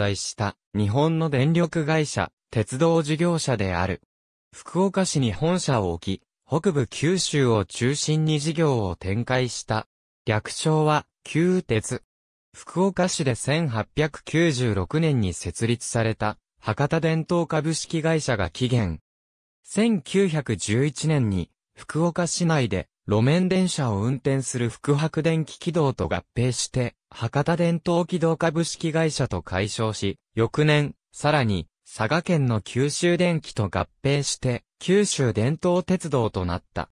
在した日本の電力会社、鉄道事業者である。福岡市に本社を置き、北部九州を中心に事業を展開した。略称は、旧鉄。福岡市で1896年に設立された、博多伝統株式会社が起源。1911年に、福岡市内で路面電車を運転する福白電気軌道と合併して、博多電灯軌道株式会社と解消し、翌年、さらに、佐賀県の九州電気と合併して、九州電灯鉄道となった。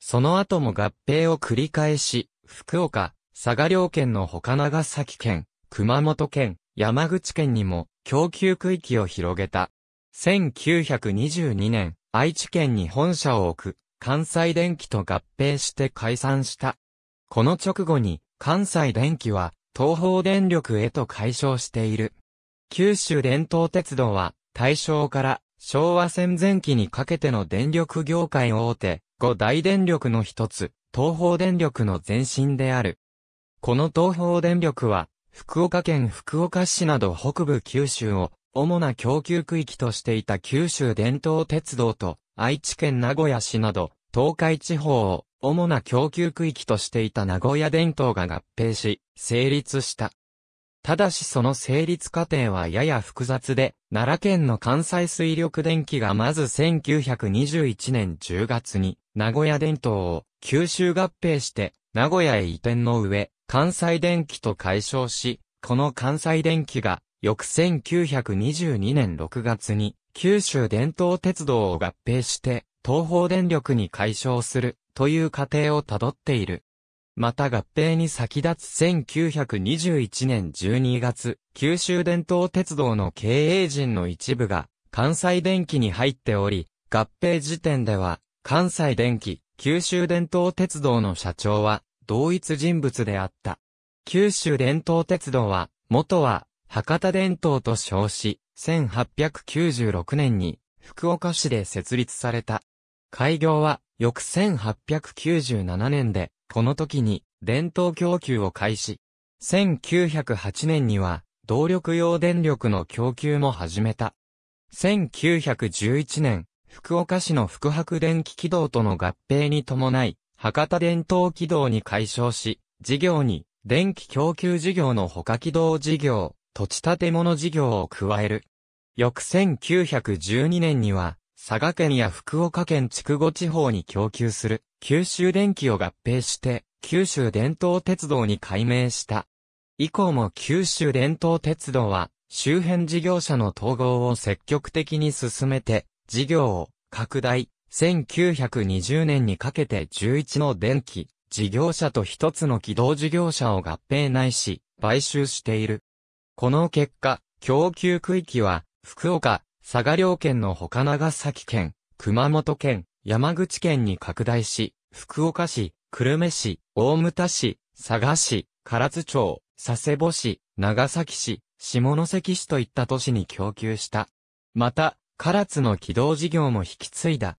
その後も合併を繰り返し、福岡、佐賀両県の他長崎県、熊本県、山口県にも供給区域を広げた。1922年、愛知県に本社を置く、関西電機と合併して解散した。この直後に関西電機は東方電力へと解消している。九州伝統鉄道は大正から昭和戦前期にかけての電力業界大手、五大電力の一つ、東方電力の前身である。この東方電力は、福岡県福岡市など北部九州を主な供給区域としていた九州伝統鉄道と愛知県名古屋市など東海地方を主な供給区域としていた名古屋伝統が合併し成立した。ただしその成立過程はやや複雑で、奈良県の関西水力電気がまず1921年10月に、名古屋電灯を九州合併して、名古屋へ移転の上、関西電気と解消し、この関西電気が翌1922年6月に、九州伝統鉄道を合併して、東方電力に解消する、という過程をたどっている。また合併に先立つ1921年12月、九州伝統鉄道の経営陣の一部が関西電機に入っており、合併時点では関西電機、九州伝統鉄道の社長は同一人物であった。九州伝統鉄道は、元は博多伝統と称し、1896年に福岡市で設立された。開業は翌1897年で、この時に伝統供給を開始。1908年には動力用電力の供給も始めた。1911年、福岡市の福白電気軌道との合併に伴い、博多伝統軌道に改称し、事業に電気供給事業の他軌道事業、土地建物事業を加える。翌1912年には、佐賀県や福岡県筑後地方に供給する九州電気を合併して、九州伝統鉄道に改名した。以降も九州伝統鉄道は、周辺事業者の統合を積極的に進めて、事業を拡大、1920年にかけて11の電気事業者と1つの軌道事業者を合併ないし、買収している。この結果、供給区域は、福岡、佐賀両県の他長崎県、熊本県、山口県に拡大し、福岡市、久留米市、大牟田市、佐賀市、唐津町、佐世保市、長崎市、下関市といった都市に供給した。また、唐津の軌道事業も引き継いだ。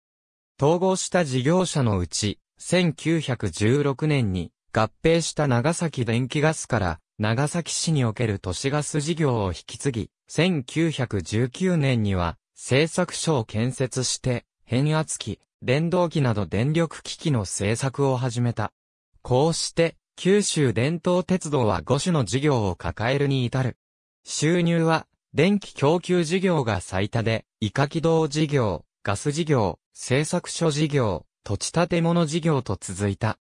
統合した事業者のうち、1916年に合併した長崎電気ガスから長崎市における都市ガス事業を引き継ぎ、1919年には製作所を建設して、変圧器、電動機など電力機器の製作を始めた。こうして、九州伝統鉄道は5種の事業を抱えるに至る。収入は、電気供給事業が最多で、イカ軌道事業、ガス事業、製作所事業、土地建物事業と続いた。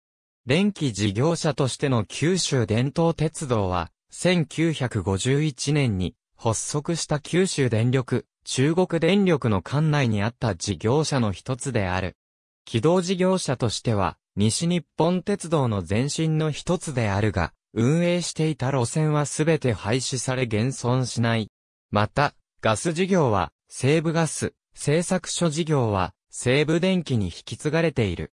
電気事業者としての九州伝統鉄道は、1951年に発足した九州電力、中国電力の管内にあった事業者の一つである。起動事業者としては、西日本鉄道の前身の一つであるが、運営していた路線はすべて廃止され現存しない。また、ガス事業は、西部ガス、製作所事業は、西部電気に引き継がれている。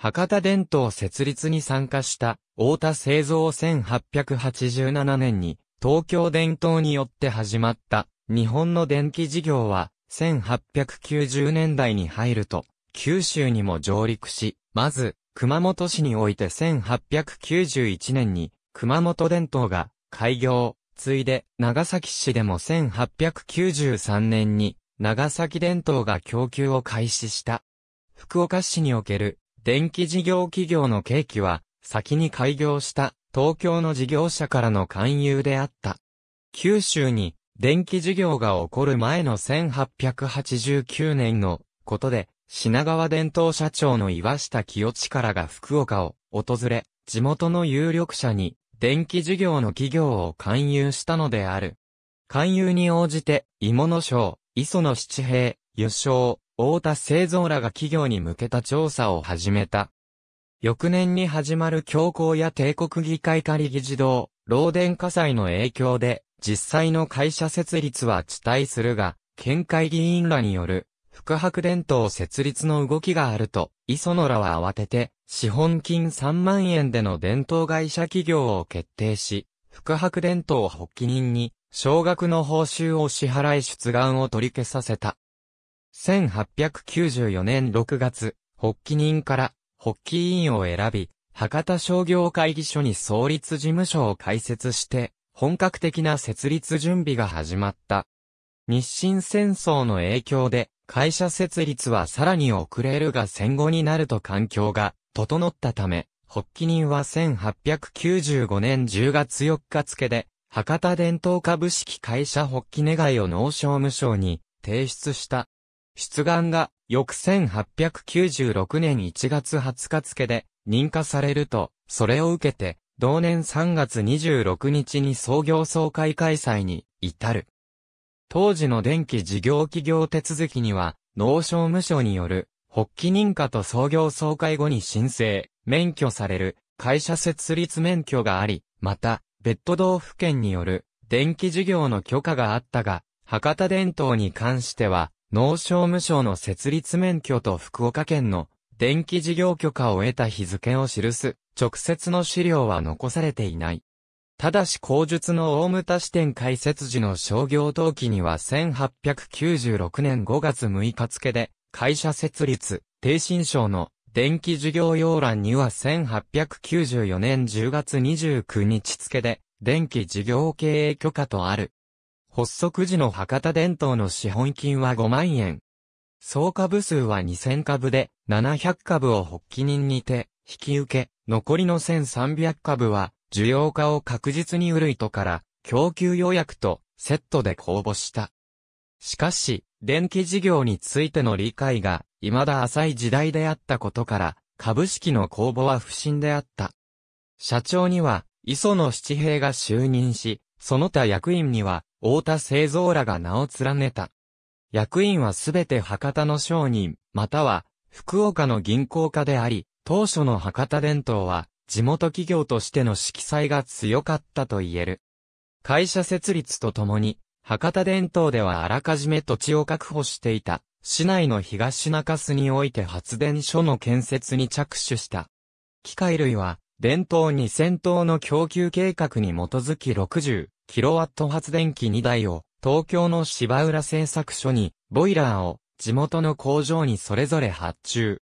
博多伝統設立に参加した、太田製造1887年に、東京伝統によって始まった、日本の電気事業は、1890年代に入ると、九州にも上陸し、まず、熊本市において1891年に、熊本伝統が開業、ついで、長崎市でも1893年に、長崎伝統が供給を開始した。福岡市における電気事業企業の契機は、先に開業した東京の事業者からの勧誘であった。九州に電気事業が起こる前の1889年のことで、品川伝統社長の岩下清力が福岡を訪れ、地元の有力者に電気事業の企業を勧誘したのである。勧誘に応じて、芋の省、磯野七平、油賞、太田製造らが企業に向けた調査を始めた。翌年に始まる教皇や帝国議会仮議事堂、漏電火災の影響で、実際の会社設立は遅滞するが、県会議員らによる、福白伝統設立の動きがあると、磯野らは慌てて、資本金3万円での伝統会社企業を決定し、福白伝統発起人に、少額の報酬を支払い出願を取り消させた。1894年6月、発起人から発起委員を選び、博多商業会議所に創立事務所を開設して、本格的な設立準備が始まった。日清戦争の影響で、会社設立はさらに遅れるが戦後になると環境が整ったため、発起人は1895年10月4日付で、博多伝統株式会社発起願いを農商務省に提出した。出願が翌1896年1月20日付で認可されると、それを受けて、同年3月26日に創業総会開催に至る。当時の電気事業企業手続きには、農商務省による、発起認可と創業総会後に申請、免許される、会社設立免許があり、また、別途道府県による、電気事業の許可があったが、博多電灯に関しては、農商務省の設立免許と福岡県の電気事業許可を得た日付を記す直接の資料は残されていない。ただし口述の大牟田支店開設時の商業登記には1896年5月6日付で会社設立、低新省の電気事業要欄には1894年10月29日付で電気事業経営許可とある。発足時の博多伝統の資本金は5万円。総株数は2000株で、700株を発起人にて、引き受け、残りの1300株は、需要化を確実に売る意図から、供給予約とセットで公募した。しかし、電気事業についての理解が、未だ浅い時代であったことから、株式の公募は不審であった。社長には、磯野七平が就任し、その他役員には、太田製造らが名を連ねた。役員はすべて博多の商人、または福岡の銀行家であり、当初の博多伝統は地元企業としての色彩が強かったと言える。会社設立とともに、博多伝統ではあらかじめ土地を確保していた、市内の東中洲において発電所の建設に着手した。機械類は、伝統2000棟の供給計画に基づき60、キロワット発電機2台を東京の芝浦製作所にボイラーを地元の工場にそれぞれ発注。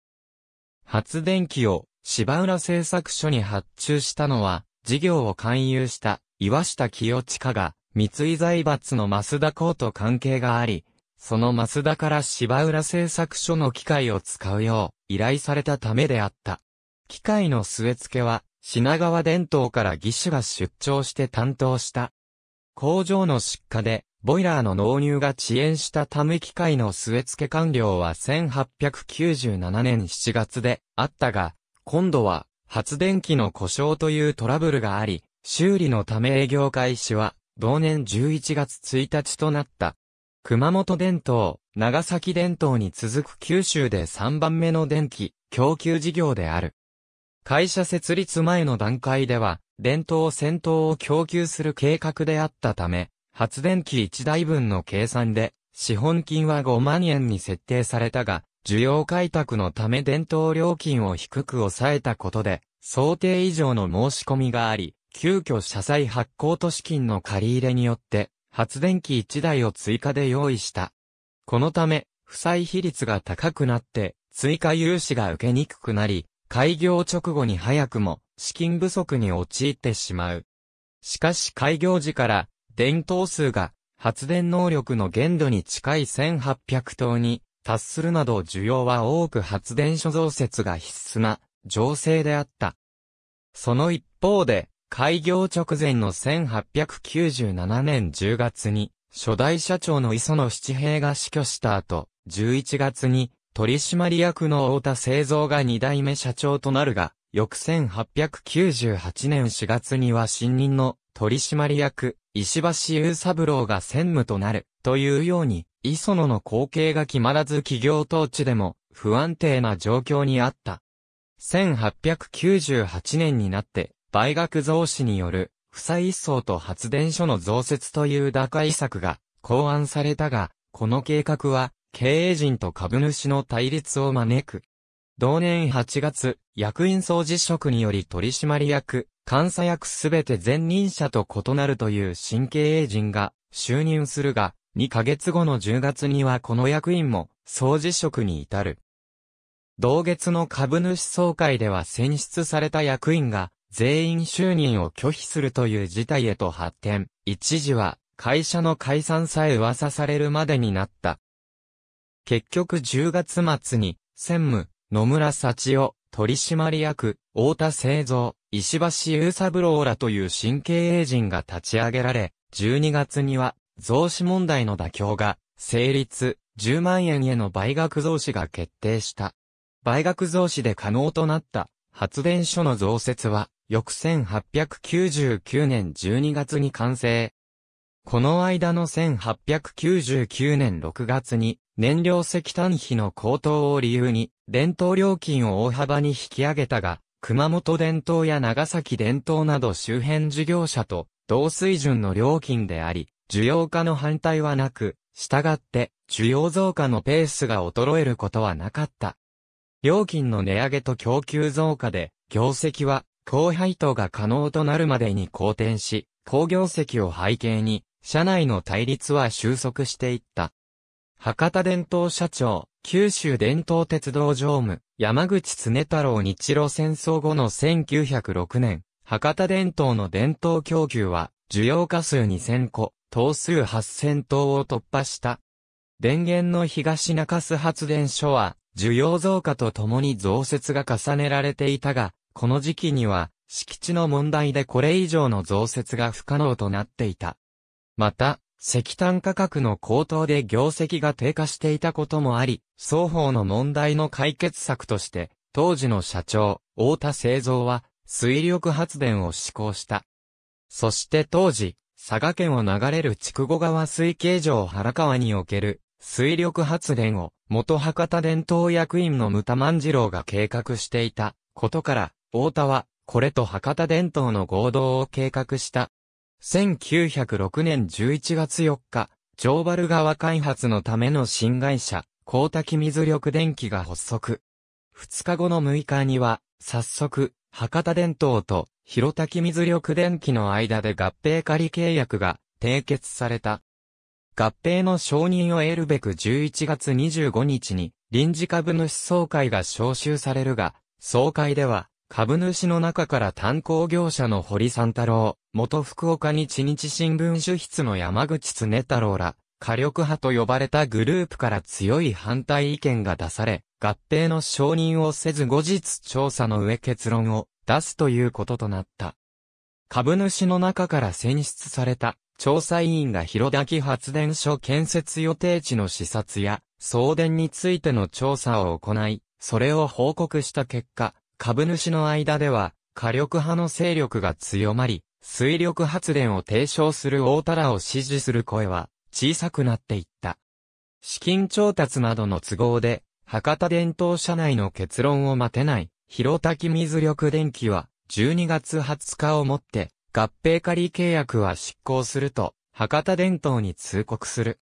発電機を芝浦製作所に発注したのは事業を勧誘した岩下清親が三井財閥の増田港と関係があり、その増田から芝浦製作所の機械を使うよう依頼されたためであった。機械の据え付けは品川伝統から技師が出張して担当した工場の失火で、ボイラーの納入が遅延したため機械の据え付け完了は1897年7月であったが、今度は発電機の故障というトラブルがあり、修理のため営業開始は同年11月1日となった。熊本電灯、長崎電灯に続く九州で3番目の電気供給事業である。会社設立前の段階では、電灯戦闘を供給する計画であったため、発電機1台分の計算で、資本金は5万円に設定されたが、需要開拓のため電灯料金を低く抑えたことで、想定以上の申し込みがあり、急遽社債発行と資金の借り入れによって、発電機1台を追加で用意した。このため、負債比率が高くなって、追加融資が受けにくくなり、開業直後に早くも、資金不足に陥ってしまう。しかし開業時から、電灯数が発電能力の限度に近い1800灯に達するなど需要は多く発電所増設が必須な情勢であった。その一方で、開業直前の1897年10月に、初代社長の磯野七平が死去した後、11月に、取締役の太田製造が2代目社長となるが、翌1898年4月には新任の取締役、石橋雄三郎が専務となる、というように、磯野の後継が決まらず企業統治でも不安定な状況にあった。1898年になって、売学増資による、負債一層と発電所の増設という打開策が考案されたが、この計画は、経営陣と株主の対立を招く。同年8月、役員総辞職により取締役、監査役すべて前任者と異なるという新経営陣が就任するが、2ヶ月後の10月にはこの役員も総辞職に至る。同月の株主総会では選出された役員が全員就任を拒否するという事態へと発展、一時は会社の解散さえ噂されるまでになった。結局10月末に専務、野村幸夫、取締役、太田製造、石橋雄三郎らという新経営陣が立ち上げられ、12月には、増資問題の妥協が、成立、10万円への倍額増資が決定した。倍額増資で可能となった発電所の増設は、翌1899年12月に完成。この間の1899年6月に、燃料石炭費の高騰を理由に、伝統料金を大幅に引き上げたが、熊本伝統や長崎伝統など周辺事業者と同水準の料金であり、需要化の反対はなく、従って需要増加のペースが衰えることはなかった。料金の値上げと供給増加で、業績は高配当が可能となるまでに好転し、高業績を背景に、社内の対立は収束していった。博多伝統社長、九州伝統鉄道常務、山口常太郎日露戦争後の1906年、博多伝統の伝統供給は、需要過数2000個、等数8000等を突破した。電源の東中洲発電所は、需要増加とともに増設が重ねられていたが、この時期には、敷地の問題でこれ以上の増設が不可能となっていた。また、石炭価格の高騰で業績が低下していたこともあり、双方の問題の解決策として、当時の社長、大田製造は、水力発電を施行した。そして当時、佐賀県を流れる筑後川水系上原川における水力発電を元博多伝統役員の牟田万次郎が計画していたことから、大田はこれと博多伝統の合同を計画した1906年11月4日、ーバル川開発のための新会社、高滝水力電機が発足。2日後の6日には、早速、博多電灯と広滝水力電機の間で合併仮契約が締結された。合併の承認を得るべく11月25日に臨時株主総会が招集されるが、総会では株主の中から炭鉱業者の堀三太郎、元福岡日日新聞主筆の山口常太郎ら、火力派と呼ばれたグループから強い反対意見が出され、合併の承認をせず後日調査の上結論を出すということとなった。株主の中から選出された調査委員が広木発電所建設予定地の視察や送電についての調査を行い、それを報告した結果、株主の間では、火力派の勢力が強まり、水力発電を提唱する大田らを支持する声は小さくなっていった。資金調達などの都合で、博多電灯社内の結論を待てない、広滝水力電機は、12月20日をもって、合併仮契約は執行すると、博多電灯に通告する。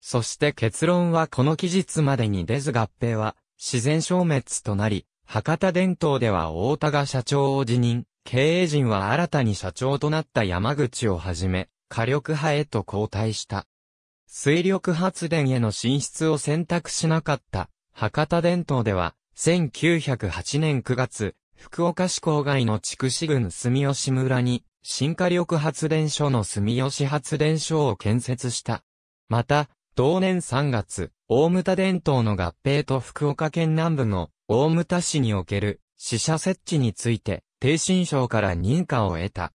そして結論はこの期日までに出ず合併は、自然消滅となり、博多伝統では大田が社長を辞任、経営陣は新たに社長となった山口をはじめ、火力派へと交代した。水力発電への進出を選択しなかった、博多伝統では、1908年9月、福岡市郊外の筑紫郡住吉村に、新火力発電所の住吉発電所を建設した。また、同年3月、大牟田伝統の合併と福岡県南部の大牟田市における死者設置について、低新省から認可を得た。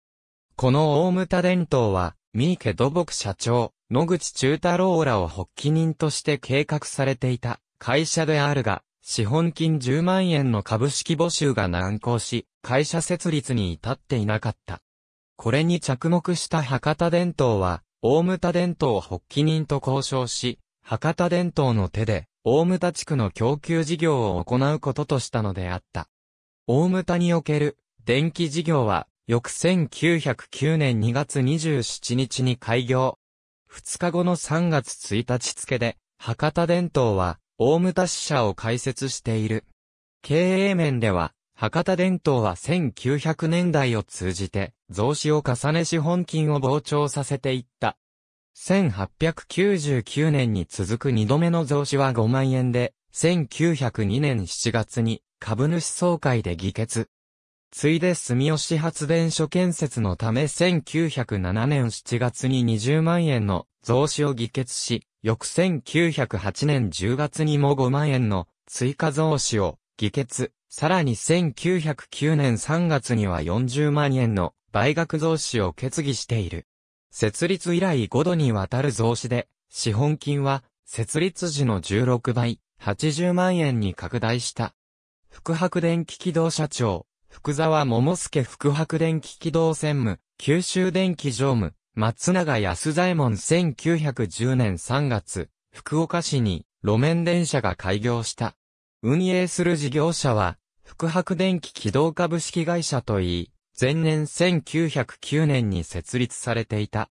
この大牟田伝統は、三池土木社長、野口中太郎らを発起人として計画されていた会社であるが、資本金10万円の株式募集が難航し、会社設立に至っていなかった。これに着目した博多伝統は、大牟田伝統発起人と交渉し、博多伝統の手で、大牟田地区の供給事業を行うこととしたのであった。大牟田における電気事業は、翌1909年2月27日に開業。2日後の3月1日付で、博多伝統は、大牟田支社を開設している。経営面では、博多伝統は1900年代を通じて、増資を重ね資本金を膨張させていった。1899年に続く2度目の増資は5万円で、1902年7月に株主総会で議決。ついで住吉発電所建設のため1907年7月に20万円の増資を議決し、翌1908年10月にも5万円の追加増資を議決、さらに1909年3月には40万円の倍額増資を決議している。設立以来5度にわたる増資で、資本金は、設立時の16倍、80万円に拡大した。福白電気軌道社長、福沢桃介福白電気軌道専務、九州電気常務、松永安左衛門1910年3月、福岡市に路面電車が開業した。運営する事業者は、福白電気軌道株式会社といい、前年1909年に設立されていた。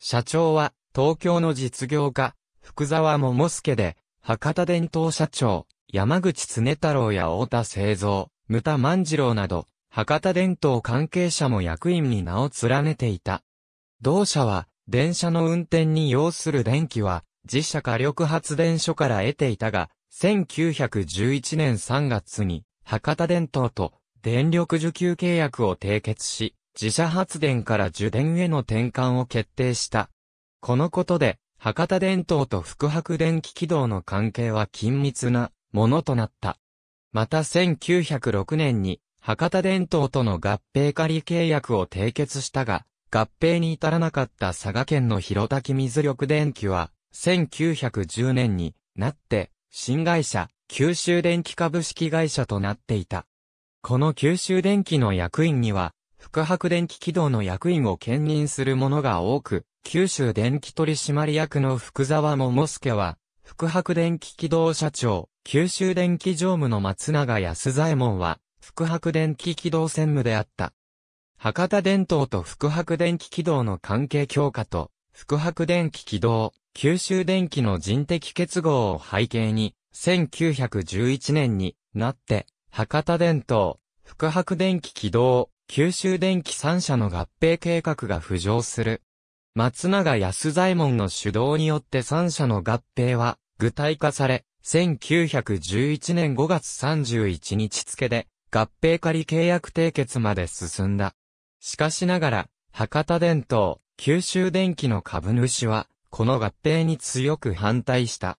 社長は東京の実業家、福沢桃介で、博多伝統社長、山口常太郎や太田製造、牟田万次郎など、博多伝統関係者も役員に名を連ねていた。同社は、電車の運転に要する電気は、自社火力発電所から得ていたが、1911年3月に、博多伝統と電力受給契約を締結し、自社発電から受電への転換を決定した。このことで、博多電灯と福白電気軌道の関係は緊密なものとなった。また1906年に博多電灯との合併仮契約を締結したが、合併に至らなかった佐賀県の広滝水力電気は、1910年になって、新会社、九州電気株式会社となっていた。この九州電機の役員には、福白電機軌道の役員を兼任する者が多く、九州電機取締役の福沢桃介は、福白電機軌道社長、九州電機常務の松永安左衛門は、福白電機軌道専務であった。博多電灯と福白電機軌道の関係強化と、福白電機軌道、九州電機の人的結合を背景に、1911年になって、博多電灯、福白電気軌道、九州電気三社の合併計画が浮上する。松永安左衛門の主導によって三社の合併は具体化され、1911年5月31日付で合併仮契約締結まで進んだ。しかしながら、博多電灯、九州電気の株主は、この合併に強く反対した。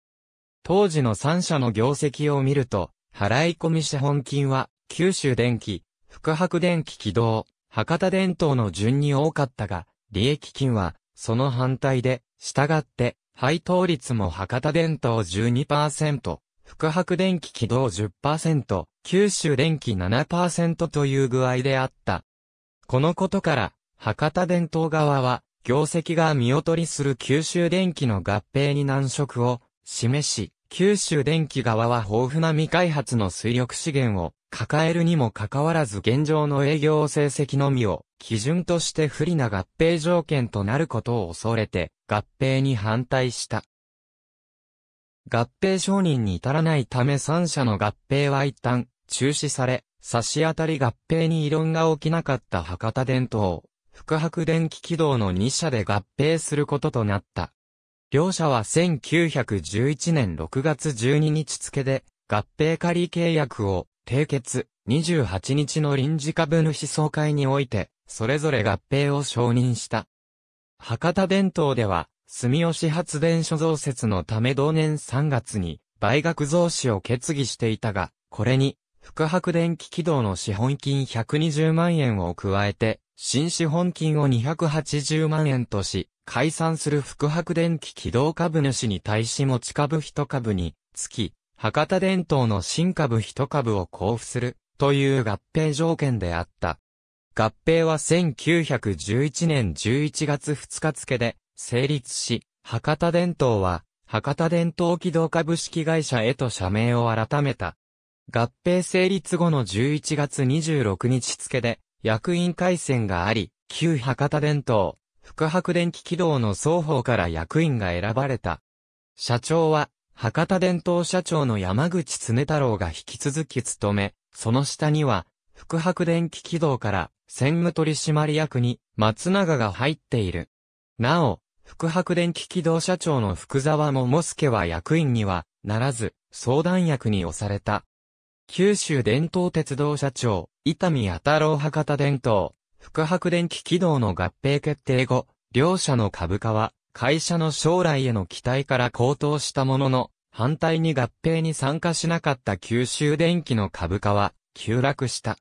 当時の三社の業績を見ると、払い込み資本金は、九州電機、福白電機軌道、博多電灯の順に多かったが、利益金は、その反対で、従って、配当率も博多電灯12%、福白電機軌道10%、九州電機7%という具合であった。このことから、博多電灯側は、業績が見劣りする九州電機の合併に難色を示し、九州電気側は豊富な未開発の水力資源を抱えるにもかかわらず現状の営業成績のみを基準として不利な合併条件となることを恐れて合併に反対した。合併承認に至らないため3社の合併は一旦中止され、差し当たり合併に異論が起きなかった博多電灯、福白電気軌道の2社で合併することとなった。両社は1911年6月12日付で合併仮契約を締結28日の臨時株主総会においてそれぞれ合併を承認した。博多電灯では住吉発電所増設のため同年3月に売額増資を決議していたが、これに、福白電気軌道の資本金120万円を加えて、新資本金を280万円とし、解散する福白電機起動株主に対し持ち株一株に、つき、博多伝統の新株一株を交付する、という合併条件であった。合併は1911年11月2日付で成立し、博多伝統は、博多伝統軌道株式会社へと社名を改めた。合併成立後の11月26日付で、役員回線があり、旧博多電灯、福白電気軌道の双方から役員が選ばれた。社長は、博多電灯社長の山口常太郎が引き続き務め、その下には、福白電気軌道から専務取締役に松永が入っている。なお、福白電気軌道社長の福沢桃助は役員にはならず、相談役に押された。九州伝統鉄道社長、伊丹八太郎博多電灯、福白電気軌道の合併決定後、両社の株価は、会社の将来への期待から高騰したものの、反対に合併に参加しなかった九州電機の株価は、急落した。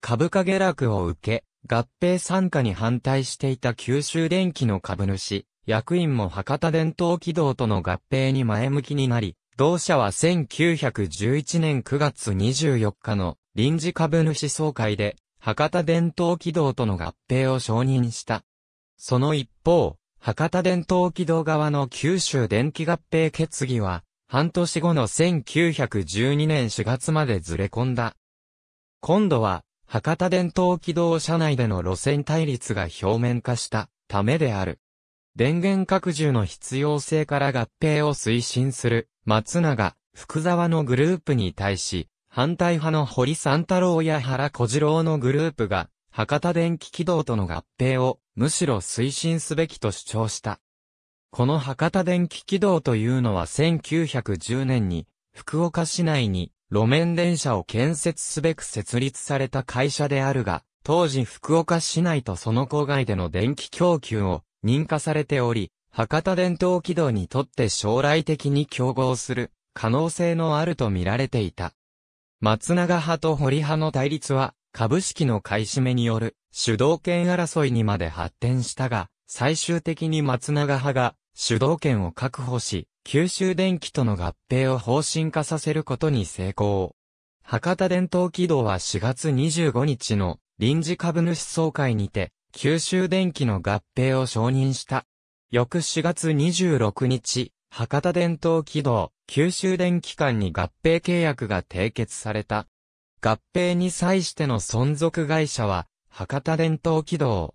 株価下落を受け、合併参加に反対していた九州電機の株主、役員も博多伝統軌道との合併に前向きになり、同社は1911年9月24日の臨時株主総会で、博多伝統軌道との合併を承認した。その一方、博多伝統軌道側の九州電気合併決議は、半年後の1912年4月までずれ込んだ。今度は、博多伝統軌道社内での路線対立が表面化したためである。電源拡充の必要性から合併を推進する松永、福沢のグループに対し、反対派の堀三太郎や原小次郎のグループが、博多電気軌道との合併を、むしろ推進すべきと主張した。この博多電気軌道というのは1910年に、福岡市内に路面電車を建設すべく設立された会社であるが、当時福岡市内とその郊外での電気供給を認可されており、博多電灯軌道にとって将来的に競合する可能性のあると見られていた。松永派と堀派の対立は、株式の買い占めによる主導権争いにまで発展したが、最終的に松永派が主導権を確保し、九州電機との合併を方針化させることに成功。博多伝統軌道は4月25日の臨時株主総会にて、九州電機の合併を承認した。翌4月26日、博多伝統軌道、九州電機関に合併契約が締結された。合併に際しての存続会社は、博多伝統軌道。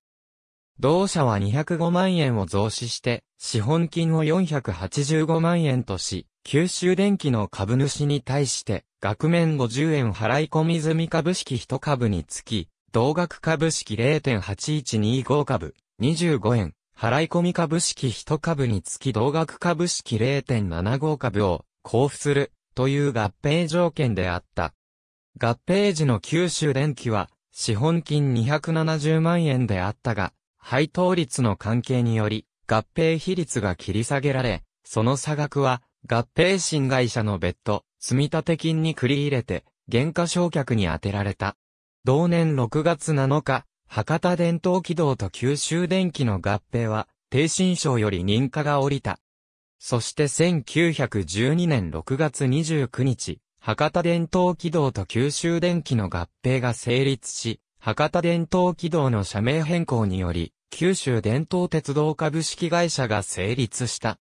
同社は205万円を増資して、資本金を485万円とし、九州電機の株主に対して、額面50円払い込み済み株式1株につき、同額株式0.8125株、25円、払い込み株式1株につき同額株式0.75株を交付するという合併条件であった。合併時の九州電気は資本金270万円であったが、配当率の関係により合併比率が切り下げられ、その差額は合併新会社の別途積立金に繰り入れて、減価償却に充てられた。同年6月7日、博多伝統軌道と九州電機の合併は、低新省より認可が下りた。そして1912年6月29日、博多伝統軌道と九州電機の合併が成立し、博多伝統軌道の社名変更により、九州伝統鉄道株式会社が成立した。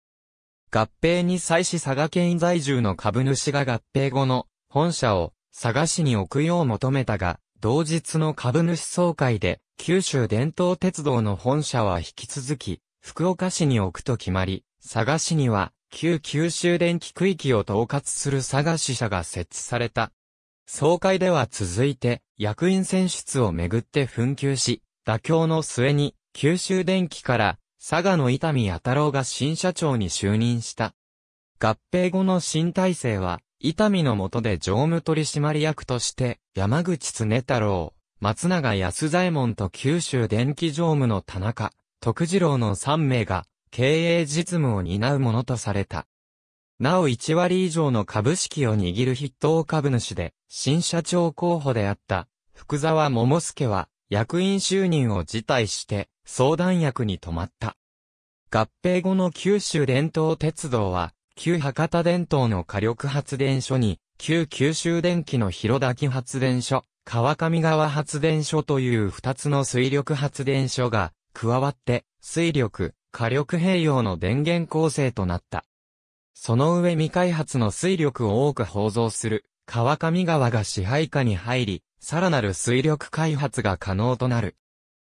合併に際し佐賀県在住の株主が合併後の本社を佐賀市に置くよう求めたが、同日の株主総会で、九州伝統鉄道の本社は引き続き、福岡市に置くと決まり、佐賀市には、旧九州電気区域を統括する佐賀支社が設置された。総会では続いて、役員選出をめぐって紛糾し、妥協の末に、九州電気から、佐賀の伊丹弥太郎が新社長に就任した。合併後の新体制は、伊丹の下で常務取締役として、山口常太郎、松永安左衛門と九州電気常務の田中、徳次郎の3名が、経営実務を担うものとされた。なお1割以上の株式を握る筆頭株主で、新社長候補であった、福沢桃介は、役員就任を辞退して、相談役に泊まった。合併後の九州伝統鉄道は、旧博多伝統の火力発電所に、旧九州電気の広滝発電所、川上川発電所という二つの水力発電所が、加わって、水力、火力併用の電源構成となった。その上未開発の水力を多く放送する、川上川が支配下に入り、さらなる水力開発が可能となる。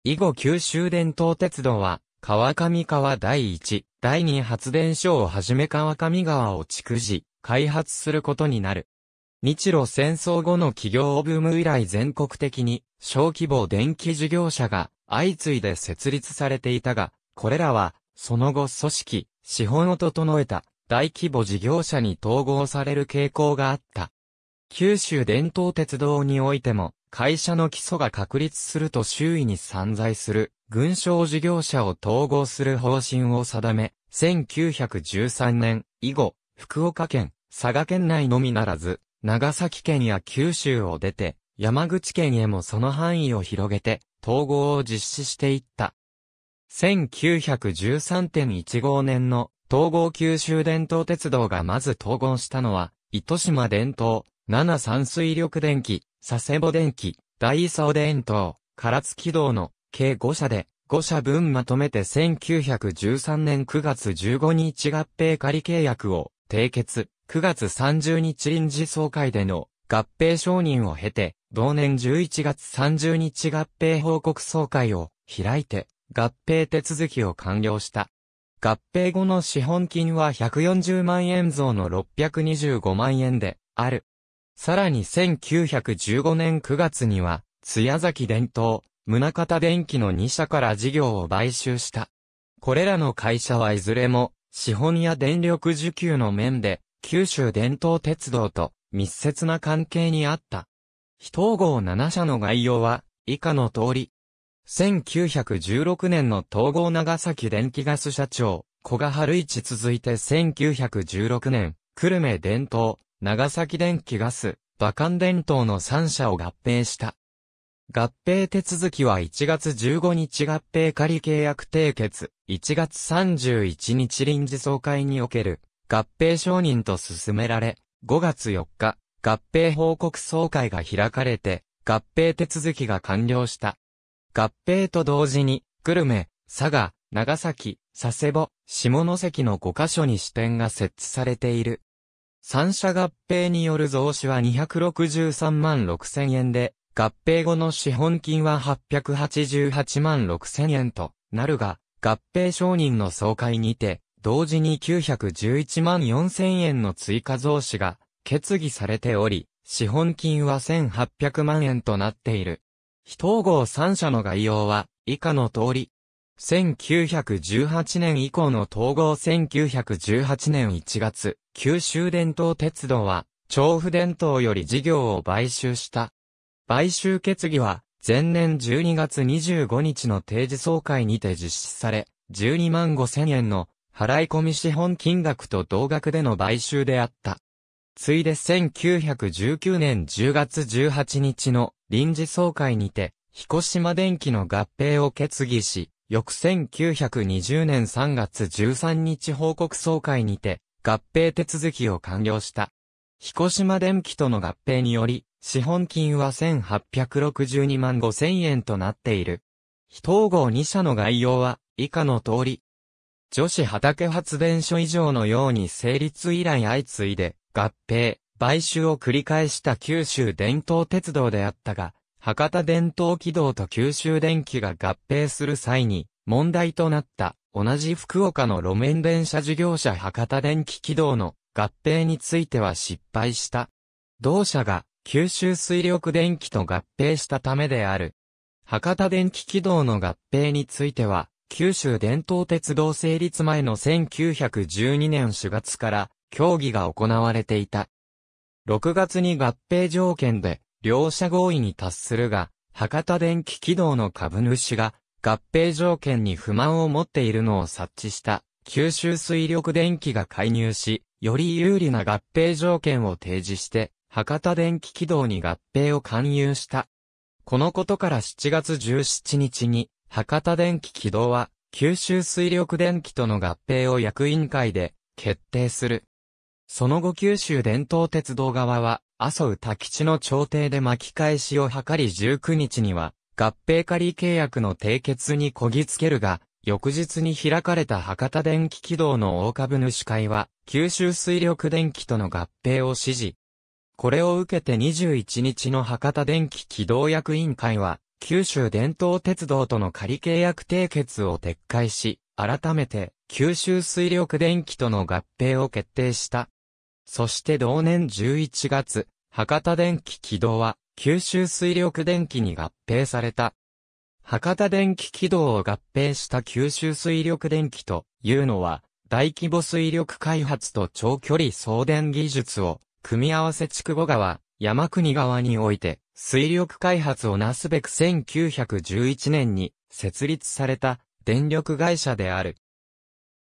以後九州伝統鉄道は、川上川第一、第二発電所をはじめ川上川を築地、開発することになる。日露戦争後の企業ブーム以来全国的に小規模電気事業者が相次いで設立されていたが、これらはその後組織、資本を整えた大規模事業者に統合される傾向があった。九州伝統鉄道においても会社の基礎が確立すると周囲に散在する軍商事業者を統合する方針を定め、1913年以後、福岡県、佐賀県内のみならず、長崎県や九州を出て、山口県へもその範囲を広げて、統合を実施していった。1913.15年の統合九州伝統鉄道がまず統合したのは、糸島伝統、七三水力電気、佐世保電気、大磯伝統、唐津軌道の計5社で、5社分まとめて1913年9月15日合併仮契約を締結、9月30日臨時総会での合併承認を経て、同年11月30日合併報告総会を開いて、合併手続きを完了した。合併後の資本金は140万円増の625万円である。さらに1915年9月には、津屋崎伝統、宗方電機の2社から事業を買収した。これらの会社はいずれも、資本や電力需給の面で、九州伝統鉄道と密接な関係にあった。非統合7社の概要は、以下の通り。1916年の統合長崎電気ガス社長、小賀春一続いて1916年、久留米伝統、長崎電気ガス、馬漢伝統の3社を合併した。合併手続きは1月15日合併仮契約締結、1月31日臨時総会における合併承認と進められ、5月4日、合併報告総会が開かれて、合併手続きが完了した。合併と同時に、久留米、佐賀、長崎、佐世保、下関の5カ所に支店が設置されている。三社合併による増資は263万6 0円で、合併後の資本金は888万6000円となるが、合併承認の総会にて、同時に911万4000円の追加増資が決議されており、資本金は1800万円となっている。非統合3社の概要は以下の通り。1918年以降の統合1918年1月、九州電灯鉄道は、調布電灯より事業を買収した。買収決議は、前年12月25日の定時総会にて実施され、12万5千円の払い込み資本金額と同額での買収であった。ついで1919年10月18日の臨時総会にて、彦島電機の合併を決議し、翌1920年3月13日報告総会にて、合併手続きを完了した。彦島電機との合併により、資本金は1862万5千円となっている。非統合2社の概要は以下の通り。女子畑発電所以上のように成立以来相次いで合併、買収を繰り返した九州伝統鉄道であったが、博多伝統軌道と九州電機が合併する際に問題となった同じ福岡の路面電車事業者博多電機軌道の合併については失敗した。同社が九州水力電気と合併したためである。博多電気軌道の合併については、九州伝統鉄道成立前の1912年4月から協議が行われていた。6月に合併条件で両者合意に達するが、博多電気軌道の株主が合併条件に不満を持っているのを察知した九州水力電気が介入し、より有利な合併条件を提示して博多電気軌道に合併を勧誘した。このことから7月17日に、博多電気軌道は、九州水力電気との合併を役員会で決定する。その後九州伝統鉄道側は、麻生田吉の調停で巻き返しを図り19日には、合併仮契約の締結にこぎつけるが、翌日に開かれた博多電気軌道の大株主会は、九州水力電気との合併を指示。これを受けて21日の博多電気機動役委員会は、九州伝統鉄道との仮契約締結を撤回し、改めて、九州水力電気との合併を決定した。そして同年11月、博多電気軌道は、九州水力電気に合併された。博多電気軌道を合併した九州水力電気というのは、大規模水力開発と長距離送電技術を組み合わせ筑後川、山国川において、水力開発をなすべく1911年に設立された電力会社である。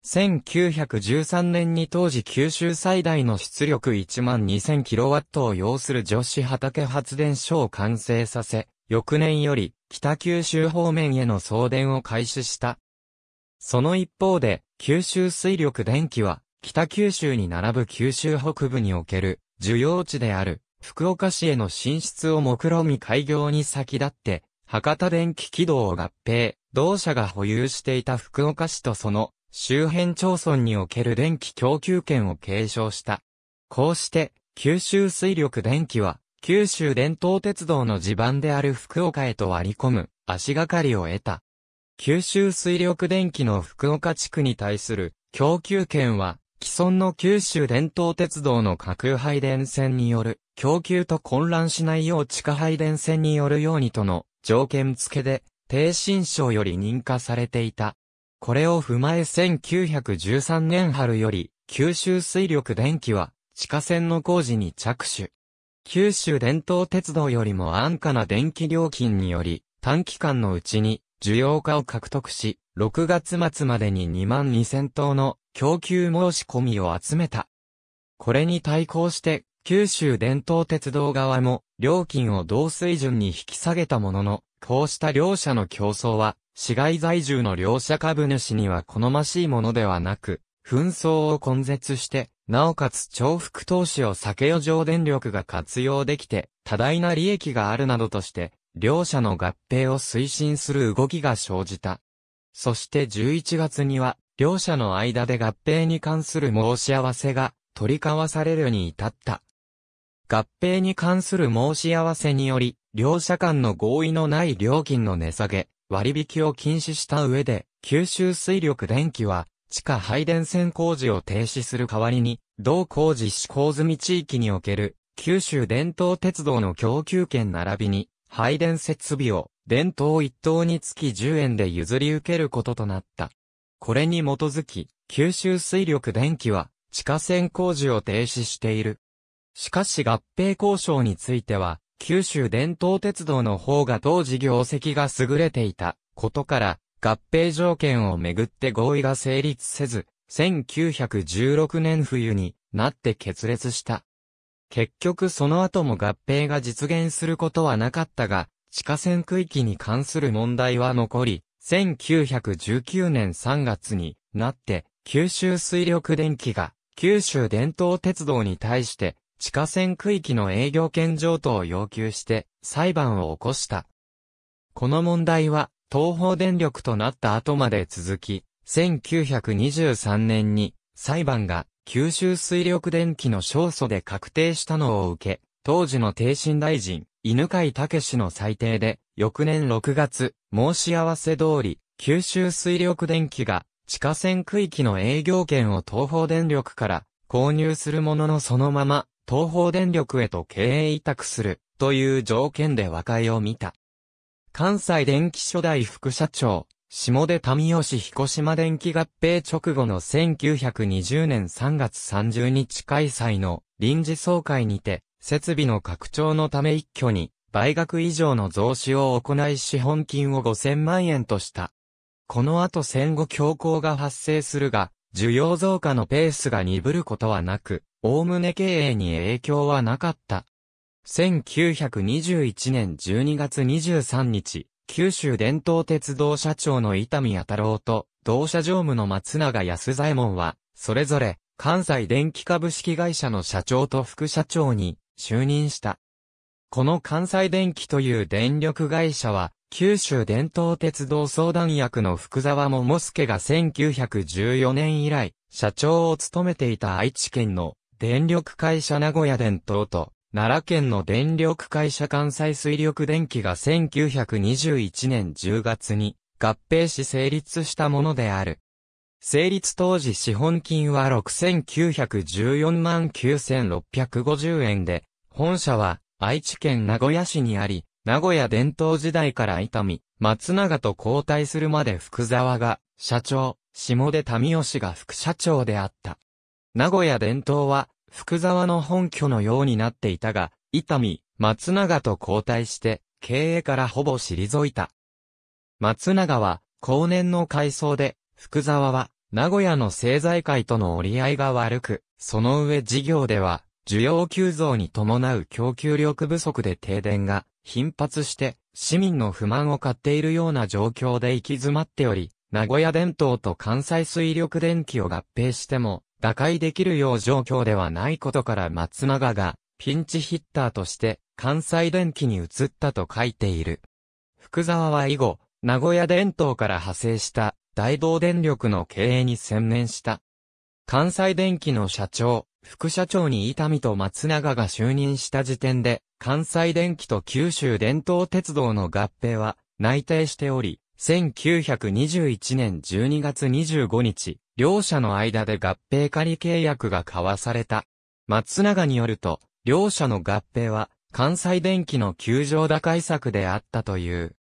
1913年に当時九州最大の出力1万 2000kW を要する女子畑発電所を完成させ、翌年より北九州方面への送電を開始した。その一方で、九州水力電気は、北九州に並ぶ九州北部における需要地である福岡市への進出を目論み開業に先立って、博多電気軌道を合併、同社が保有していた福岡市とその周辺町村における電気供給権を継承した。こうして、九州水力電気は、九州伝統鉄道の地盤である福岡へと割り込む足がかりを得た。九州水力電気の福岡地区に対する供給権は既存の九州伝統鉄道の架空配電線による、供給と混乱しないよう地下配電線によるようにとの条件付けで、低新省より認可されていた。これを踏まえ1913年春より、九州水力電気は、地下線の工事に着手。九州伝統鉄道よりも安価な電気料金により、短期間のうちに、需要化を獲得し、6月末までに2万2000頭の供給申し込みを集めた。これに対抗して、九州伝統鉄道側も料金を同水準に引き下げたものの、こうした両者の競争は、市外在住の両者株主には好ましいものではなく、紛争を根絶して、なおかつ重複投資を避け余剰電力が活用できて、多大な利益があるなどとして、両者の合併を推進する動きが生じた。そして11月には、両者の間で合併に関する申し合わせが取り交わされるに至った。合併に関する申し合わせにより、両者間の合意のない料金の値下げ、割引を禁止した上で、九州水力電気は、地下配電線工事を停止する代わりに、同工事施行済み地域における、九州伝統鉄道の供給権並びに、配電設備を、伝統一等につき10円で譲り受けることとなった。これに基づき、九州水力電気は、地下線工事を停止している。しかし合併交渉については、九州伝統鉄道の方が当時業績が優れていたことから、合併条件をめぐって合意が成立せず、1916年冬になって決裂した。結局その後も合併が実現することはなかったが、地下線区域に関する問題は残り、1919年3月になって、九州水力電気が九州伝統鉄道に対して地下線区域の営業権譲渡を要求して裁判を起こした。この問題は東方電力となった後まで続き、1923年に裁判が九州水力電気の勝訴で確定したのを受け、当時の帝信大臣、犬飼武の裁定で、翌年6月、申し合わせ通り、九州水力電機が地下線区域の営業権を東方電力から購入するもののそのまま東方電力へと経営委託するという条件で和解を見た。関西電気初代副社長、下出民吉彦島電気合併直後の1920年3月30日開催の臨時総会にて、設備の拡張のため一挙に倍額以上の増資を行い資本金を5000万円とした。この後戦後恐慌が発生するが、需要増加のペースが鈍ることはなく、おおむね経営に影響はなかった。1921年12月23日、九州伝統鉄道社長の伊丹弥太郎と、同社常務の松永安左衛門は、それぞれ、関西電気株式会社の社長と副社長に就任した。この関西電機という電力会社は、九州伝統鉄道相談役の福沢桃介が1914年以来、社長を務めていた愛知県の電力会社名古屋電灯と、奈良県の電力会社関西水力電機が1921年10月に合併し成立したものである。成立当時資本金は6914万9650円で、本社は愛知県名古屋市にあり、名古屋伝統時代から伊丹、松永と交代するまで福沢が、社長、下出民吉が副社長であった。名古屋伝統は、福沢の本拠のようになっていたが、伊丹、松永と交代して、経営からほぼ退いた。松永は、後年の改装で、福沢は、名古屋の政財界との折り合いが悪く、その上事業では、需要急増に伴う供給力不足で停電が頻発して市民の不満を買っているような状況で行き詰まっており、名古屋電灯と関西水力電気を合併しても打開できるよう状況ではないことから松永がピンチヒッターとして関西電気に移ったと書いている。福沢は以後、名古屋電灯から派生した大道電力の経営に専念した。関西電気の社長、副社長に伊丹と松永が就任した時点で、関西電機と九州伝統鉄道の合併は内定しており、1921年12月25日、両社の間で合併仮契約が交わされた。松永によると、両社の合併は、関西電機の球場打開策であったという。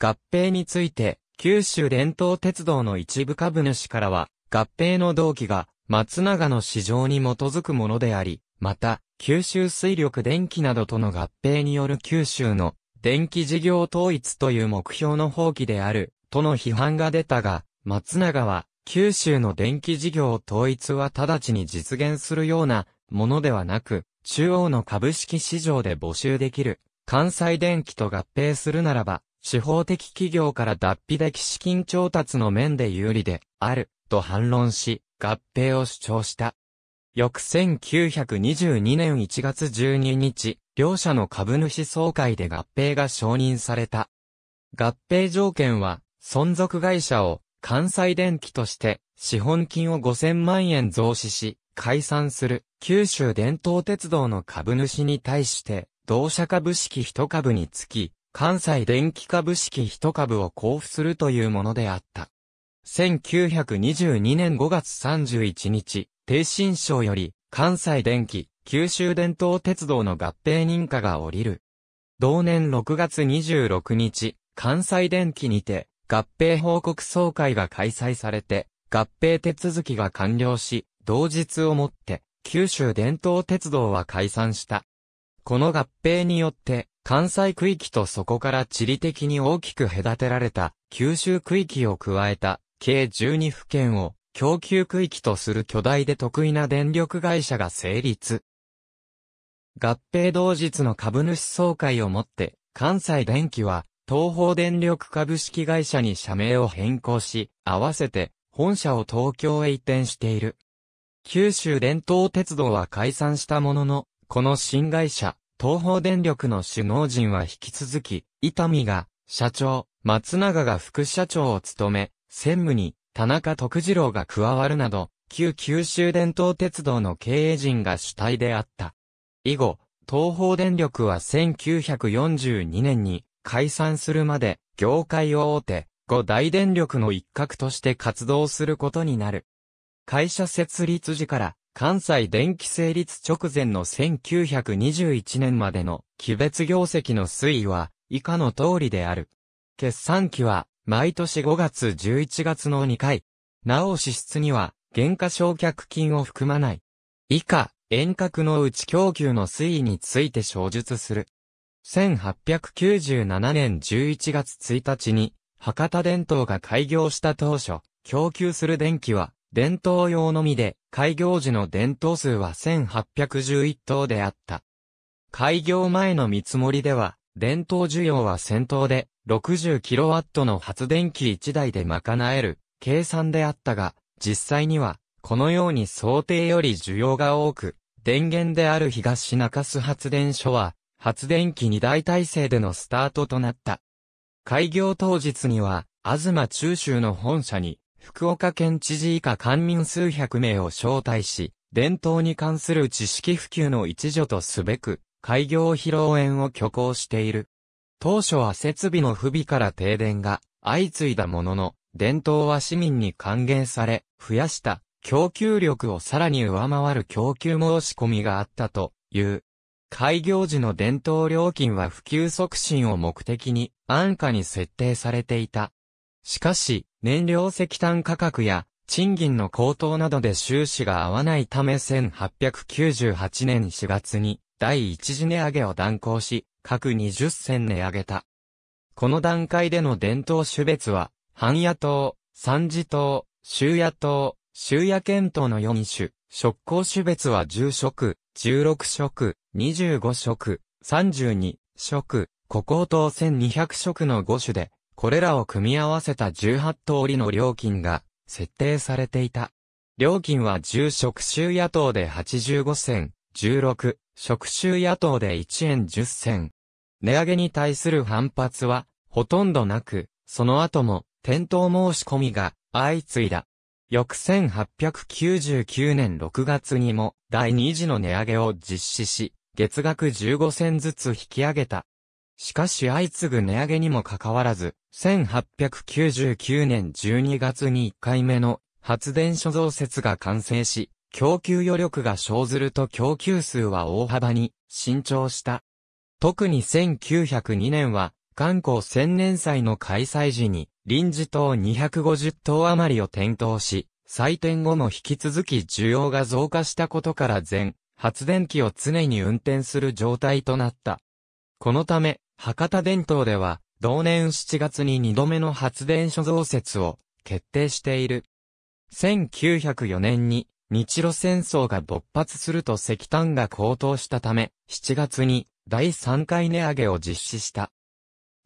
合併について、九州伝統鉄道の一部株主からは、合併の動機が、松永の市場に基づくものであり、また、九州水力電気などとの合併による九州の電気事業統一という目標の放棄である、との批判が出たが、松永は、九州の電気事業統一は直ちに実現するようなものではなく、中央の株式市場で募集できる、関西電気と合併するならば、司法的企業から脱皮的資金調達の面で有利である、と反論し、合併を主張した。翌1922年1月12日、両社の株主総会で合併が承認された。合併条件は、存続会社を関西電機として資本金を5000万円増資し、解散する九州伝統鉄道の株主に対して、同社株式一株につき、関西電気株式一株を交付するというものであった。1922年5月31日、低新省より、関西電気、九州電灯鉄道の合併認可が下りる。同年6月26日、関西電気にて、合併報告総会が開催されて、合併手続きが完了し、同日をもって、九州電灯鉄道は解散した。この合併によって、関西区域とそこから地理的に大きく隔てられた九州区域を加えた計12府県を供給区域とする巨大で得意な電力会社が成立。合併同日の株主総会をもって、関西電機は、東方電力株式会社に社名を変更し、合わせて、本社を東京へ移転している。九州電東鉄道は解散したものの、この新会社、東方電力の首脳陣は引き続き、伊丹が、社長、松永が副社長を務め、専務に田中徳次郎が加わるなど、旧九州伝統鉄道の経営陣が主体であった。以後、東方電力は1942年に解散するまで業界を大手、五大電力の一角として活動することになる。会社設立時から関西電気成立直前の1921年までの期別業績の推移は以下の通りである。決算期は毎年5月11月の2回。なお支出には、減価償却金を含まない。以下、遠隔の内供給の推移について詳述する。1897年11月1日に、博多電灯が開業した当初、供給する電気は、電灯用のみで、開業時の電灯数は1811灯であった。開業前の見積もりでは、電灯需要は先頭で、60kW の発電機1台で賄える計算であったが、実際には、このように想定より需要が多く、電源である東中洲発電所は、発電機2台体制でのスタートとなった。開業当日には、東中州の本社に、福岡県知事以下官民数百名を招待し、伝統に関する知識普及の一助とすべく、開業披露宴を挙行している。当初は設備の不備から停電が相次いだものの、伝統は市民に還元され、増やした供給力をさらに上回る供給申し込みがあったという。開業時の伝統料金は普及促進を目的に安価に設定されていた。しかし、燃料石炭価格や賃金の高騰などで収支が合わないため1898年4月に第一次値上げを断行し、各20銭値上げた。この段階での伝統種別は、半野党、三次党、州野党、州野県党の4種、職工種別は10職、16職、25職、32職、古行党1200食の5種で、これらを組み合わせた18通りの料金が設定されていた。料金は10食州野党で85銭、16食州野党で1円10銭、値上げに対する反発は、ほとんどなく、その後も、店頭申し込みが、相次いだ。翌1899年6月にも、第2次の値上げを実施し、月額15銭ずつ引き上げた。しかし相次ぐ値上げにもかかわらず、1899年12月に1回目の発電所増設が完成し、供給余力が生ずると供給数は大幅に伸長した。特に1902年は、観光千年祭の開催時に、臨時島250島余りを点灯し、祭典後も引き続き需要が増加したことから全、発電機を常に運転する状態となった。このため、博多電灯では、同年7月に2度目の発電所増設を決定している。1904年に日露戦争が勃発すると石炭が高騰したため、7月に第3回値上げを実施した。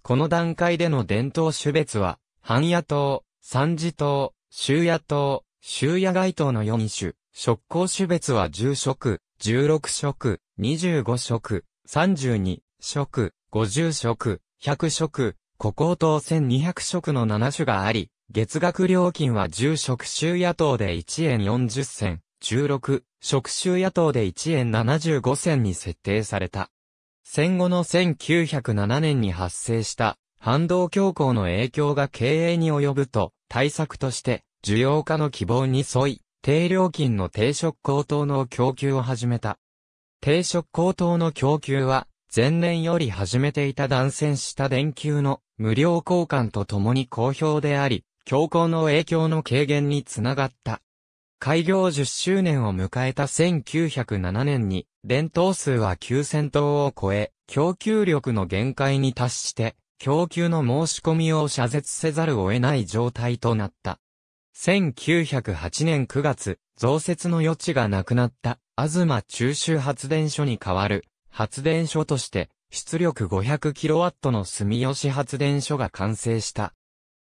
この段階での伝統種別は、半野党、三次党、州野党、州野外党の4種、食工種別は10食、16食、25色、32色、50色、100色、古高等1200色の7種があり、月額料金は10食週野党で1円40銭、16食州野党で1円75銭に設定された。戦後の1907年に発生した反動強行の影響が経営に及ぶと、対策として、需要家の希望に沿い、低料金の定食高騰の供給を始めた。定食高騰の供給は、前年より始めていた断線した電球の無料交換とともに好評であり、強行の影響の軽減につながった。開業10周年を迎えた1907年に、伝統数は9000頭を超え、供給力の限界に達して、供給の申し込みを謝絶せざるを得ない状態となった。1908年9月、増設の余地がなくなった、東中州発電所に代わる、発電所として、出力 500kW の住吉発電所が完成した。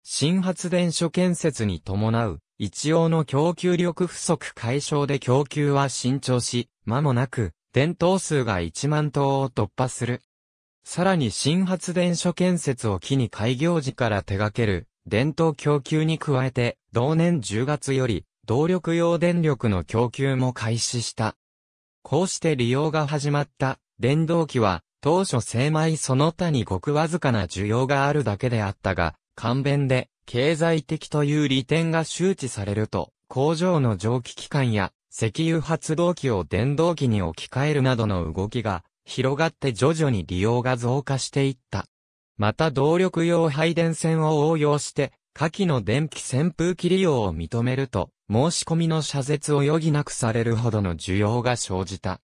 新発電所建設に伴う一応の供給力不足解消で供給は伸長し、間もなく、電灯数が1万灯を突破する。さらに新発電所建設を機に開業時から手掛ける、電灯供給に加えて、同年10月より、動力用電力の供給も開始した。こうして利用が始まった、電動機は、当初精米その他にごくわずかな需要があるだけであったが、簡便で、経済的という利点が周知されると、工場の蒸気機関や石油発動機を電動機に置き換えるなどの動きが広がって徐々に利用が増加していった。また動力用配電線を応用して、下記の電気扇風機利用を認めると、申し込みの謝絶を余儀なくされるほどの需要が生じた。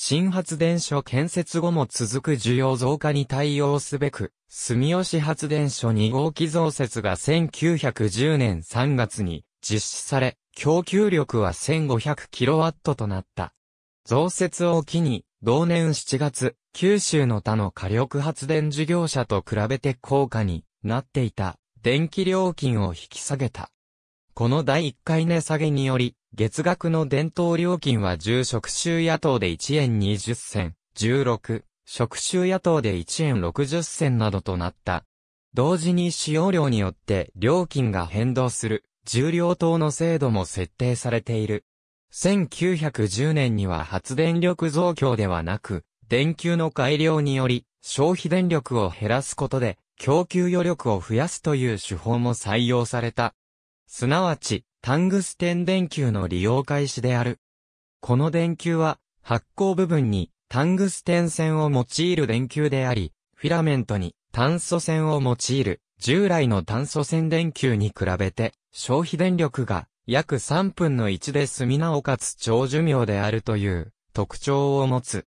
新発電所建設後も続く需要増加に対応すべく、住吉発電所2号機増設が1910年3月に実施され、供給力は 1500kW となった。増設を機に、同年7月、九州の他の火力発電事業者と比べて高価になっていた電気料金を引き下げた。この第1回値下げにより、月額の伝統料金は10州野党で1円20銭、16、職州野党で1円60銭などとなった。同時に使用量によって料金が変動する、重量等の制度も設定されている。1910年には発電力増強ではなく、電球の改良により、消費電力を減らすことで、供給余力を増やすという手法も採用された。すなわち、タングステン電球の利用開始である。この電球は、発光部分にタングステン線を用いる電球であり、フィラメントに炭素線を用いる従来の炭素線電球に比べて消費電力が約3分の1で済みなおかつ長寿命であるという特徴を持つ。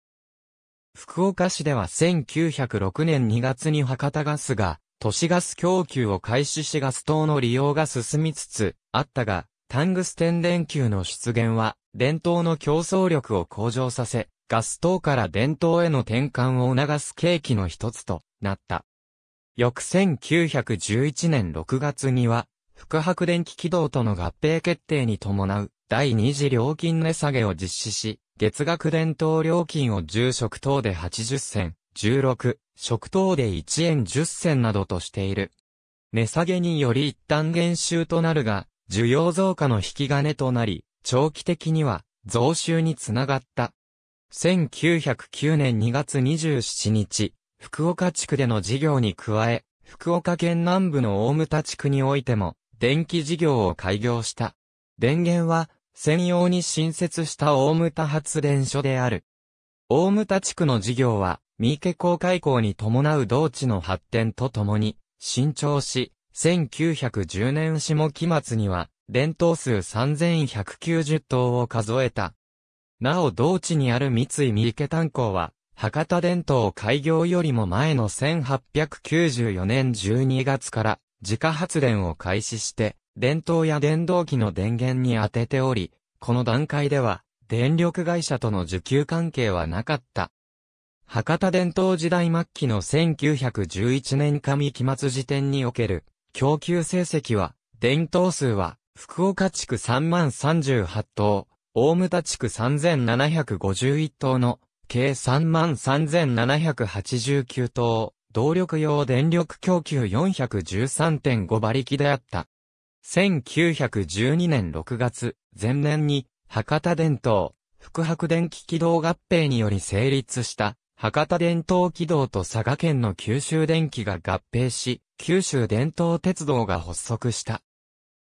福岡市では1906年2月に博多ガスが都市ガス供給を開始しガス灯の利用が進みつつあったが、タングステン電球の出現は、電灯の競争力を向上させ、ガス灯から電灯への転換を促す契機の一つとなった。翌1911年6月には、副白電気軌道との合併決定に伴う第二次料金値下げを実施し、月額電灯料金を住職等で80銭、16、食等で1円10銭などとしている。値下げにより一旦減収となるが、需要増加の引き金となり、長期的には増収につながった。1909年2月27日、福岡地区での事業に加え、福岡県南部の大牟田地区においても、電気事業を開業した。電源は、専用に新設した大牟田発電所である。大牟田地区の事業は、三池公開港に伴う同地の発展とともに、新調し、1910年下期末には、伝統数3190頭を数えた。なお同地にある三井三池炭鉱は、博多伝統開業よりも前の1894年12月から、自家発電を開始して、伝統や電動機の電源に当てており、この段階では、電力会社との受給関係はなかった。博多伝統時代末期の1911年上期末時点における供給成績は、伝統数は、福岡地区3万38頭、大牟田地区3751頭の、計3万3789頭、動力用電力供給413.5馬力であった。1912年6月、前年に、博多伝統、福白電気軌道合併により成立した、博多伝統軌道と佐賀県の九州電気が合併し、九州伝統鉄道が発足した。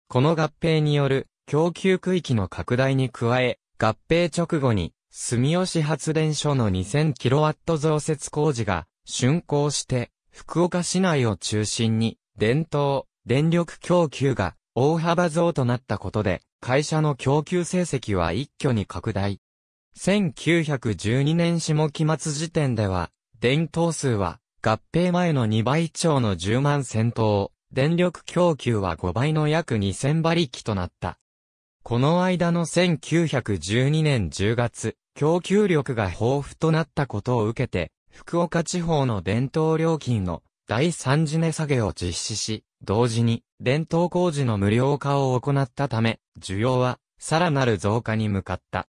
この合併による供給区域の拡大に加え、合併直後に住吉発電所の 2000kW 増設工事が竣工して、福岡市内を中心に伝統、電力供給が大幅増となったことで、会社の供給成績は一挙に拡大。1912年下期末時点では、電灯数は合併前の2倍超の10万戦闘、電力供給は5倍の約2000馬力となった。この間の1912年10月、供給力が豊富となったことを受けて、福岡地方の伝統料金の第3次値下げを実施し、同時に伝統工事の無料化を行ったため、需要はさらなる増加に向かった。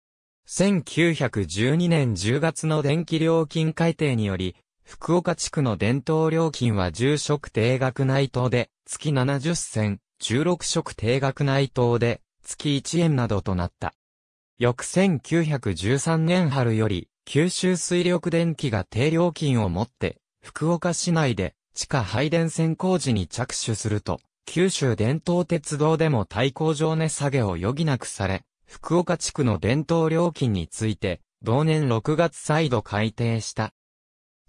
1912年10月の電気料金改定により、福岡地区の伝統料金は住職定額内等で、月70銭、16食定額内等で、月1円などとなった。翌1913年春より、九州水力電気が低料金をもって、福岡市内で地下配電線工事に着手すると、九州伝統鉄道でも対抗上値下げを余儀なくされ、福岡地区の伝統料金について、同年6月再度改定した。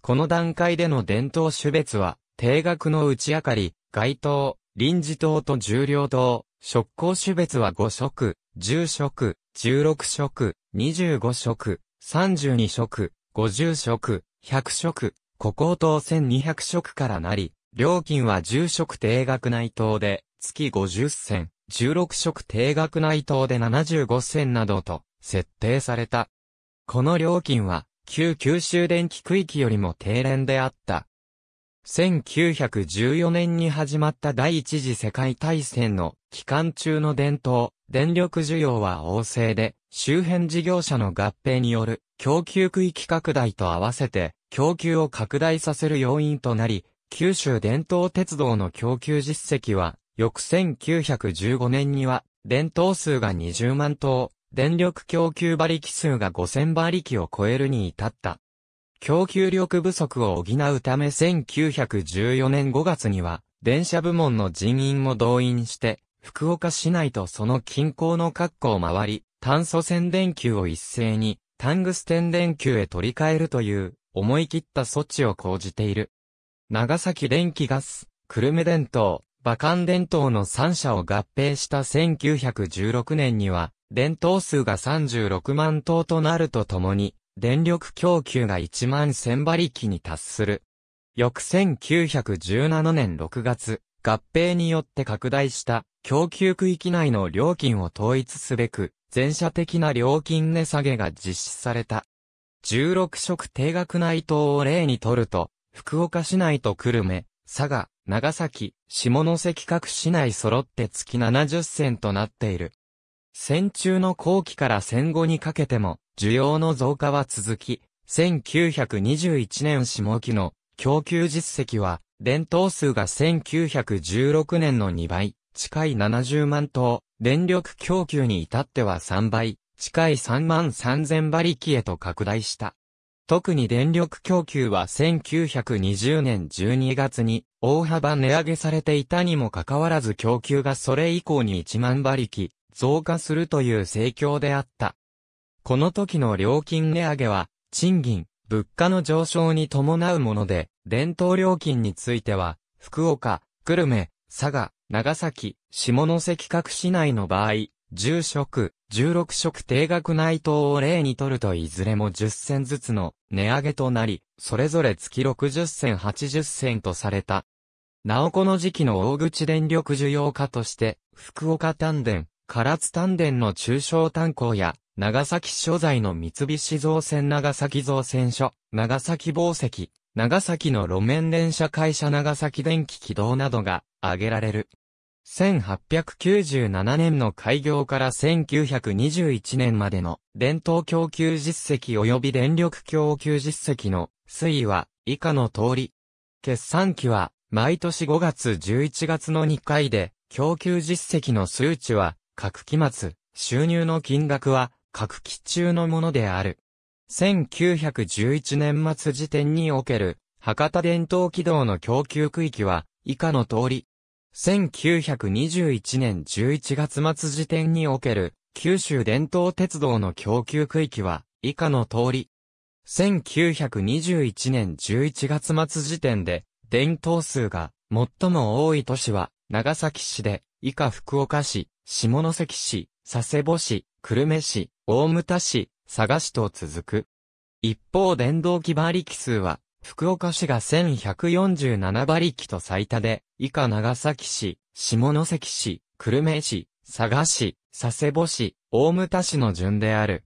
この段階での伝統種別は、定額の内明かり、街灯、臨時灯と重量灯、職工種別は5色、10色、16色、25色、32色、50色、100色、古行灯1200色からなり、料金は10色定額内灯で、月50銭。16色定額内等で75銭などと設定された。この料金は旧九州電気区域よりも低廉であった。1914年に始まった第一次世界大戦の期間中の伝統、電力需要は旺盛で、周辺事業者の合併による供給区域拡大と合わせて供給を拡大させる要因となり、九州伝統鉄道の供給実績は翌1915年には、電灯数が20万灯、電力供給馬力数が5000馬力を超えるに至った。供給力不足を補うため1914年5月には、電車部門の人員も動員して、福岡市内とその近郊の各校を回り、炭素線電球を一斉に、タングステン電球へ取り替えるという、思い切った措置を講じている。長崎電気ガス、久留米電灯、馬漢伝統の3社を合併した1916年には、伝統数が36万頭となるとともに、電力供給が1万1000馬力に達する。翌1917年6月、合併によって拡大した供給区域内の料金を統一すべく、全社的な料金値下げが実施された。16色定額内等を例にとると、福岡市内と久留米、佐賀、長崎、下関各市内揃って月70銭となっている。戦中の後期から戦後にかけても、需要の増加は続き、1921年下期の供給実績は、伝統数が1916年の2倍、近い70万頭、電力供給に至っては3倍、近い3万3000馬力へと拡大した。特に電力供給は1920年12月に大幅値上げされていたにもかかわらず供給がそれ以降に1万馬力増加するという盛況であった。この時の料金値上げは賃金、物価の上昇に伴うもので、伝統料金については、福岡、久留米、佐賀、長崎、下関各市内の場合、住職、16色定額内藤を例にとるといずれも10銭ずつの値上げとなり、それぞれ月60銭80銭とされた。なおこの時期の大口電力需要家として、福岡丹田、唐津丹田の中小炭鉱や、長崎所在の三菱造船長崎造船所、長崎宝石、長崎の路面電車会社長崎電気軌道などが挙げられる。1897年の開業から1921年までの伝統供給実績及び電力供給実績の推移は以下の通り。決算期は毎年5月11月の2回で供給実績の数値は各期末収入の金額は各期中のものである。1911年末時点における博多伝統軌道の供給区域は以下の通り1921年11月末時点における九州伝統鉄道の供給区域は以下の通り。1921年11月末時点で伝統数が最も多い都市は長崎市で以下福岡市、下関市、佐世保市、久留米市、大牟田市、佐賀市と続く。一方電動機馬力数は福岡市が1147馬力と最多で、以下長崎市、下関市、久留米市、佐賀市、佐世保市、大牟田市の順である。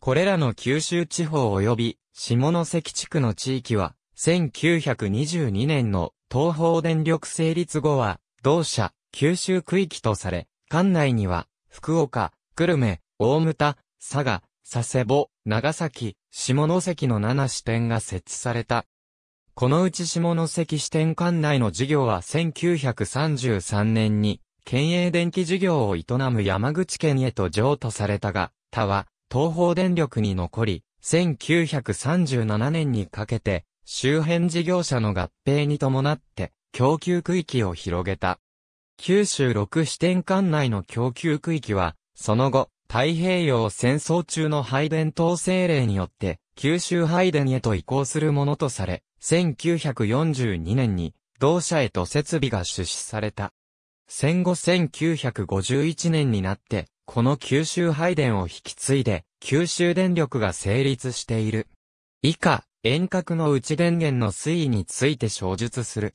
これらの九州地方及び下関地区の地域は、1922年の東方電力成立後は、同社、九州区域とされ、管内には、福岡、久留米、大牟田、佐賀、佐世保、長崎、下関の7支店が設置された。このうち下関支店管内の事業は1933年に、県営電気事業を営む山口県へと譲渡されたが、他は、東方電力に残り、1937年にかけて、周辺事業者の合併に伴って、供給区域を広げた。九州6支店管内の供給区域は、その後、太平洋戦争中の拝殿統制令によって、九州拝殿へと移行するものとされ、1942年に、同社へと設備が出資された。戦後1951年になって、この九州拝殿を引き継いで、九州電力が成立している。以下、遠隔の内電源の推移について詳述する。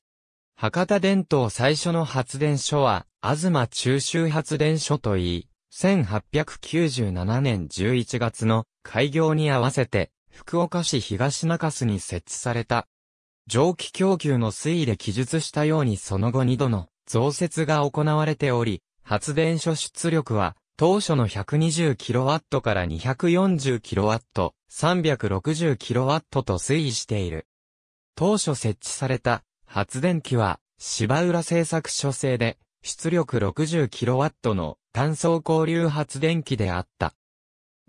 博多電灯最初の発電所は、東中州発電所といい、1897年11月の開業に合わせて、福岡市東中洲に設置された。蒸気供給の推移で記述したようにその後2度の増設が行われており、発電所出力は当初の 120kW から 240kW、360kW と推移している。当初設置された発電機は芝浦製作所製で出力 60kW の単素交流発電機であった。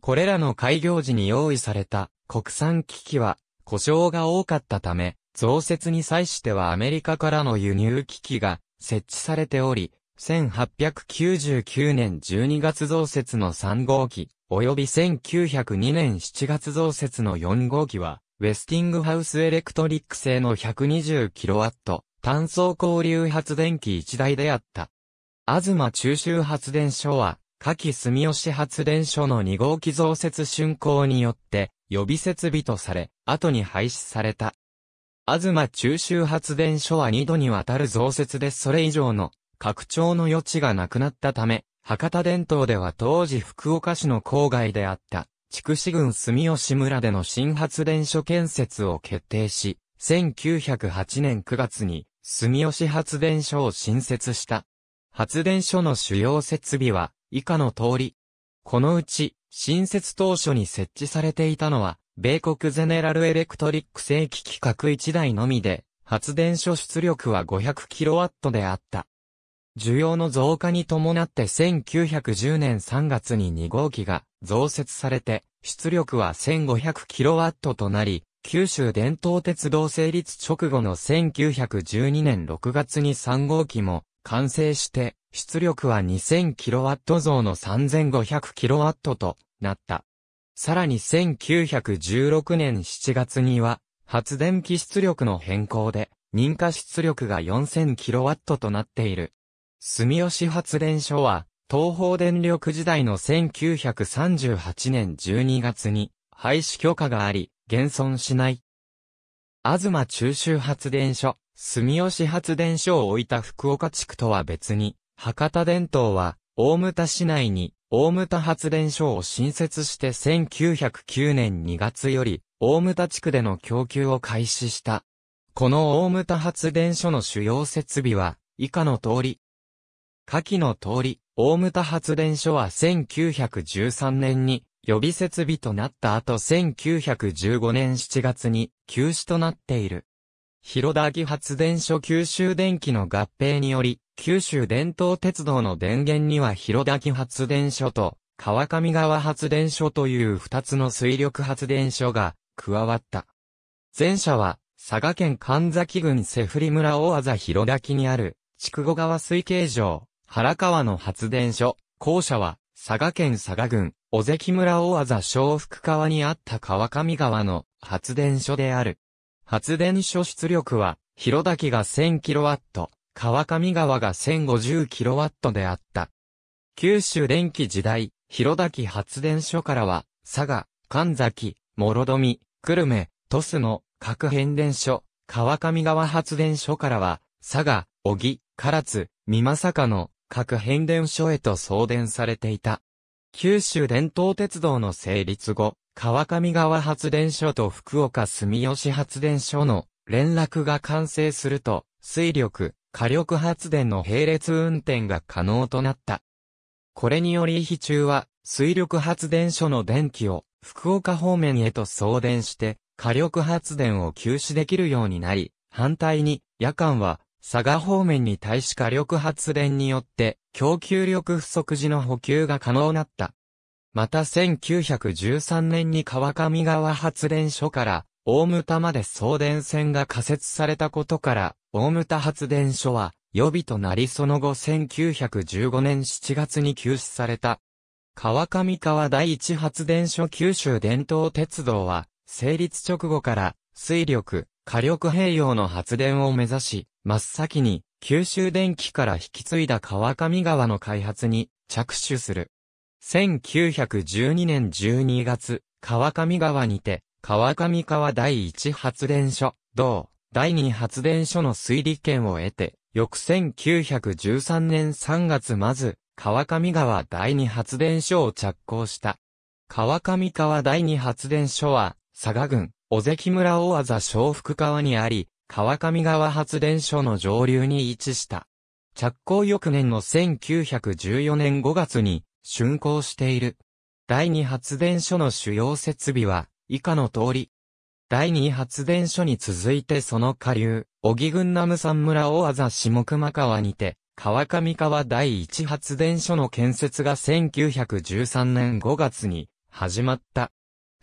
これらの開業時に用意された国産機器は故障が多かったため、増設に際してはアメリカからの輸入機器が設置されており、1899年12月増設の3号機、及び1902年7月増設の4号機は、ウェスティングハウスエレクトリック製の 120kW 単素交流発電機1台であった。東中州発電所は、夏季住吉発電所の2号機増設竣工によって、予備設備とされ、後に廃止された。東中州発電所は2度にわたる増設でそれ以上の拡張の余地がなくなったため、博多伝統では当時福岡市の郊外であった、筑紫郡住吉村での新発電所建設を決定し、1908年9月に住吉発電所を新設した。発電所の主要設備は以下の通り。このうち、新設当初に設置されていたのは、米国ゼネラルエレクトリック正規規格1台のみで、発電所出力は 500kW であった。需要の増加に伴って1910年3月に2号機が増設されて、出力は 1500kW となり、九州伝統鉄道成立直後の1912年6月に3号機も完成して、出力は 2000kW 増の 3500kW となった。さらに1916年7月には、発電機出力の変更で、認可出力が 4000kW となっている。住吉発電所は、東方電力時代の1938年12月に、廃止許可があり、現存しない。東中州発電所、住吉発電所を置いた福岡地区とは別に、博多電灯は、大牟田市内に、大牟田発電所を新設して1909年2月より、大牟田地区での供給を開始した。この大牟田発電所の主要設備は、以下の通り。下記の通り、大牟田発電所は1913年に予備設備となった後1915年7月に休止となっている。広田木発電所九州電気の合併により、九州伝統鉄道の電源には広田木発電所と川上川発電所という二つの水力発電所が加わった。前者は佐賀県神崎郡瀬振村大技広田木にある筑後川水系場原川の発電所、後者は佐賀県佐賀郡小関村大技小福川にあった川上川の発電所である。発電所出力は、広滝が 1000kW、川上川が 1050kW であった。九州電気時代、広滝発電所からは、佐賀、神崎、諸富、久留米、鳥栖の各変電所、川上川発電所からは、佐賀、小木、唐津、美作の各変電所へと送電されていた。九州伝統鉄道の成立後、川上川発電所と福岡住吉発電所の連絡が完成すると、水力、火力発電の並列運転が可能となった。これにより日中は、水力発電所の電気を福岡方面へと送電して、火力発電を休止できるようになり、反対に、夜間は、佐賀方面に対し火力発電によって、供給力不足時の補給が可能なった。また1913年に川上川発電所から大牟田まで送電線が仮設されたことから、大牟田発電所は予備となりその後1915年7月に休止された。川上川第一発電所九州伝統鉄道は、成立直後から水力、火力併用の発電を目指し、真っ先に九州電気から引き継いだ川上川の開発に着手する。1912年12月、川上川にて、川上川第一発電所、同、第二発電所の推理権を得て、翌1913年3月まず、川上川第二発電所を着工した。川上川第二発電所は、佐賀郡、小関村大技小福川にあり、川上川発電所の上流に位置した。着工翌年の1914年5月に、竣工している。第二発電所の主要設備は、以下の通り。第二発電所に続いてその下流、小木郡南山村大麻下熊川にて、川上川第一発電所の建設が1913年5月に始まった。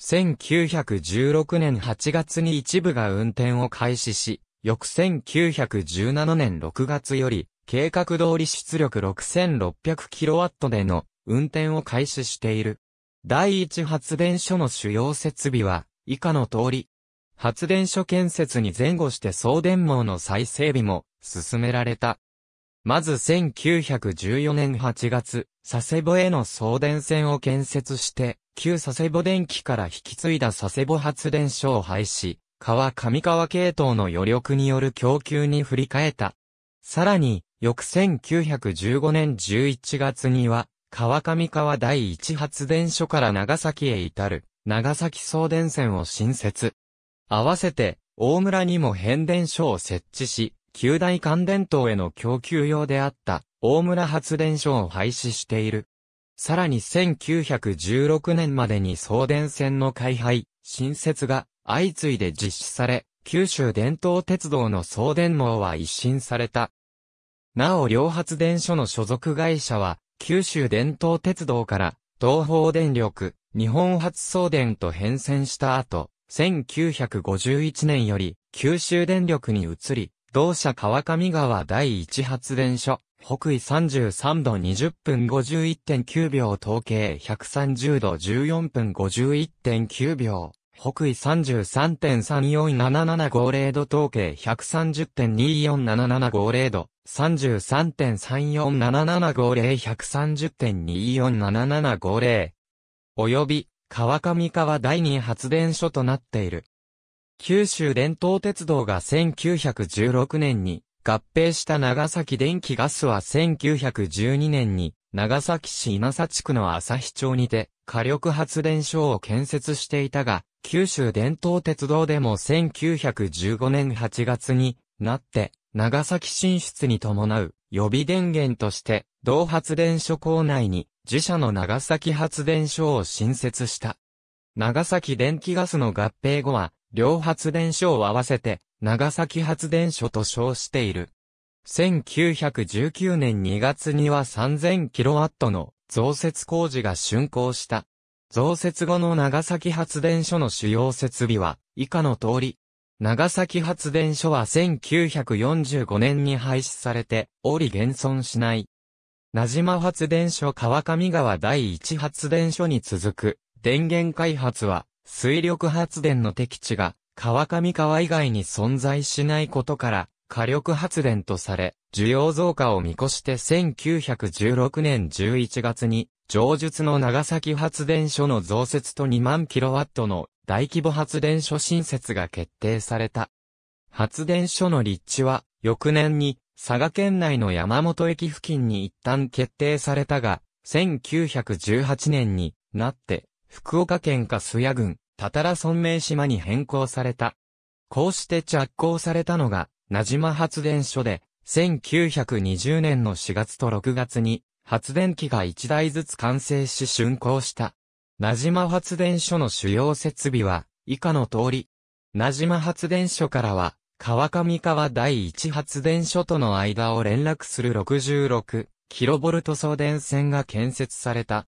1916年8月に一部が運転を開始し、翌1917年6月より、計画通り出力 6600kW での運転を開始している。第一発電所の主要設備は、以下の通り。発電所建設に前後して送電網の再整備も進められた。まず1914年8月、佐世保への送電線を建設して、旧佐世保電機から引き継いだ佐世保発電所を廃止、川上川系統の余力による供給に振り替えた。さらに、翌1915年11月には、川上川第一発電所から長崎へ至る、長崎送電線を新設。合わせて、大村にも変電所を設置し、旧大関電灯への供給用であった、大村発電所を廃止している。さらに1916年までに送電線の開廃、新設が相次いで実施され、九州伝統鉄道の送電網は一新された。なお両発電所の所属会社は、九州伝統鉄道から東方電力、日本発送電と変遷した後、1951年より九州電力に移り、同社川上川第一発電所、北緯33度20分51.9秒統計130度14分51.9秒。北緯33.347750度統計130.247750度、33.347750-130.247750、及び、川上川第二発電所となっている。九州伝統鉄道が1916年に合併した長崎電気ガスは1912年に長崎市稲佐地区の朝日町にて火力発電所を建設していたが、九州伝統鉄道でも1915年8月になって、長崎進出に伴う予備電源として、同発電所構内に自社の長崎発電所を新設した。長崎電気ガスの合併後は、両発電所を合わせて、長崎発電所と称している。1919年2月には 3000kW の増設工事が竣工した。増設後の長崎発電所の主要設備は、以下の通り。長崎発電所は1945年に廃止されて、おり現存しない。名島発電所川上川第一発電所に続く、電源開発は、水力発電の適地が、川上川以外に存在しないことから、火力発電とされ、需要増加を見越して1916年11月に上述の長崎発電所の増設と2万キロワットの大規模発電所新設が決定された。発電所の立地は、翌年に、佐賀県内の山本駅付近に一旦決定されたが、1918年になって、福岡県か須谷郡、たたら村名島に変更された。こうして着工されたのが、名島発電所で、1920年の4月と6月に、発電機が1台ずつ完成し竣工した。名島発電所の主要設備は、以下の通り。名島発電所からは、川上川第一発電所との間を連絡する 66kV 送電線が建設された。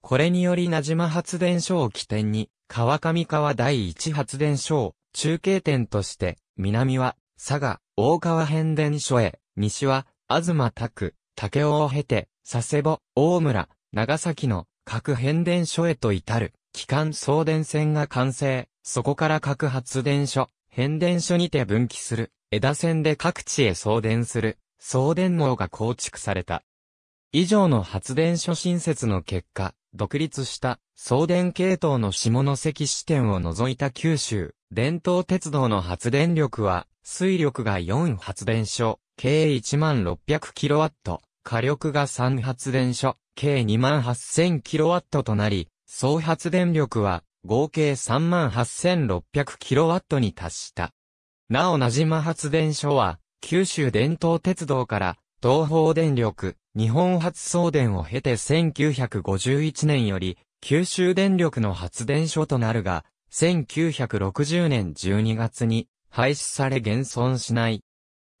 これにより名島発電所を起点に、川上川第一発電所を中継点として、南は佐賀、大川変電所へ、西は東拓、竹尾を経て、佐世保、大村、長崎の核変電所へと至る、機関送電線が完成、そこから核発電所、変電所にて分岐する、枝線で各地へ送電する、送電網が構築された。以上の発電所新設の結果、独立した送電系統の下関支店を除いた九州、伝統鉄道の発電力は、水力が4発電所、計 1600kW、火力が3発電所、計 28000kW となり、総発電力は合計 38600kW に達した。なお名島発電所は、九州伝統鉄道から東方電力、日本発送電を経て1951年より、九州電力の発電所となるが、1960年12月に廃止され現存しない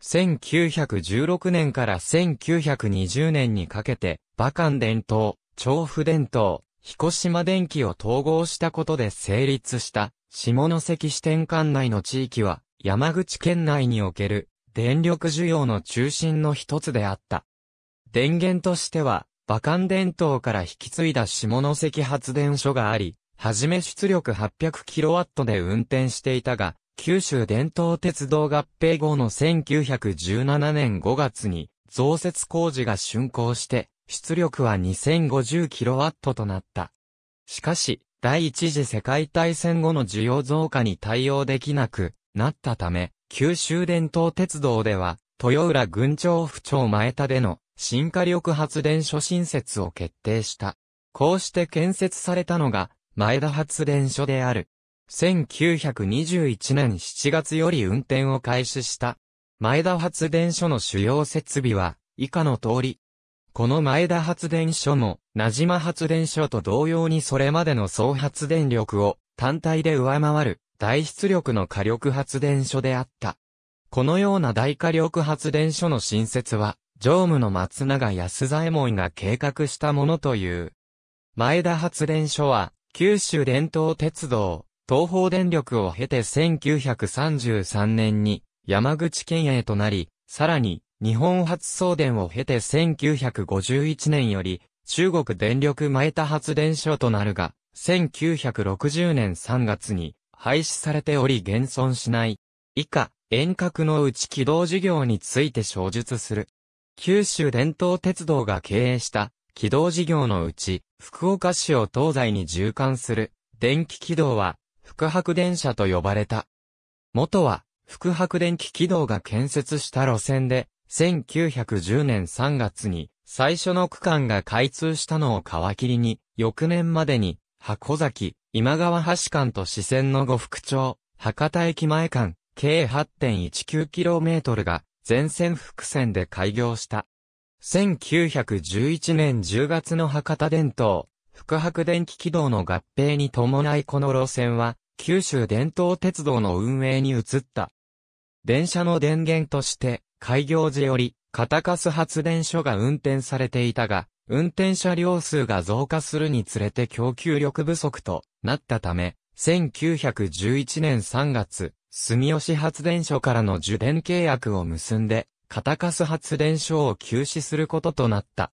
1916年から1920年にかけて、馬漢伝統、調布伝統、彦島電機を統合したことで成立した、下関支店管内の地域は、山口県内における、電力需要の中心の一つであった。電源としては、馬漢伝統から引き継いだ下関発電所があり、はじめ出力 800kW で運転していたが、九州伝統鉄道合併後の1917年5月に増設工事が竣工して、出力は 2050kW となった。しかし、第一次世界大戦後の需要増加に対応できなくなったため、九州伝統鉄道では、豊浦郡長府町前田での新火力発電所新設を決定した。こうして建設されたのが前田発電所である。1921年7月より運転を開始した、前田発電所の主要設備は、以下の通り。この前田発電所も、名島発電所と同様にそれまでの総発電力を単体で上回る大出力の火力発電所であった。このような大火力発電所の新設は、常務の松永安左衛門が計画したものという。前田発電所は、九州伝統鉄道、東方電力を経て1933年に山口県営となり、さらに日本発送電を経て1951年より中国電力前田発電所となるが、1960年3月に廃止されており現存しない。以下、遠隔のうち軌道事業について詳述する。九州伝統鉄道が経営した軌道事業のうち、福岡市を東西に縦貫する電気軌道は、福白電車と呼ばれた。元は、福白電気軌道が建設した路線で、1910年3月に、最初の区間が開通したのを皮切りに、翌年までに、箱崎、今川橋間と四川の呉福町、博多駅前間、計 8.19km が、全線複線で開業した。1911年10月の博多電灯、福白電気軌道の合併に伴いこの路線は、九州伝統鉄道の運営に移った。電車の電源として、開業時より、片カス発電所が運転されていたが、運転車両数が増加するにつれて供給力不足となったため、1911年3月、住吉発電所からの受電契約を結んで、片カス発電所を休止することとなった。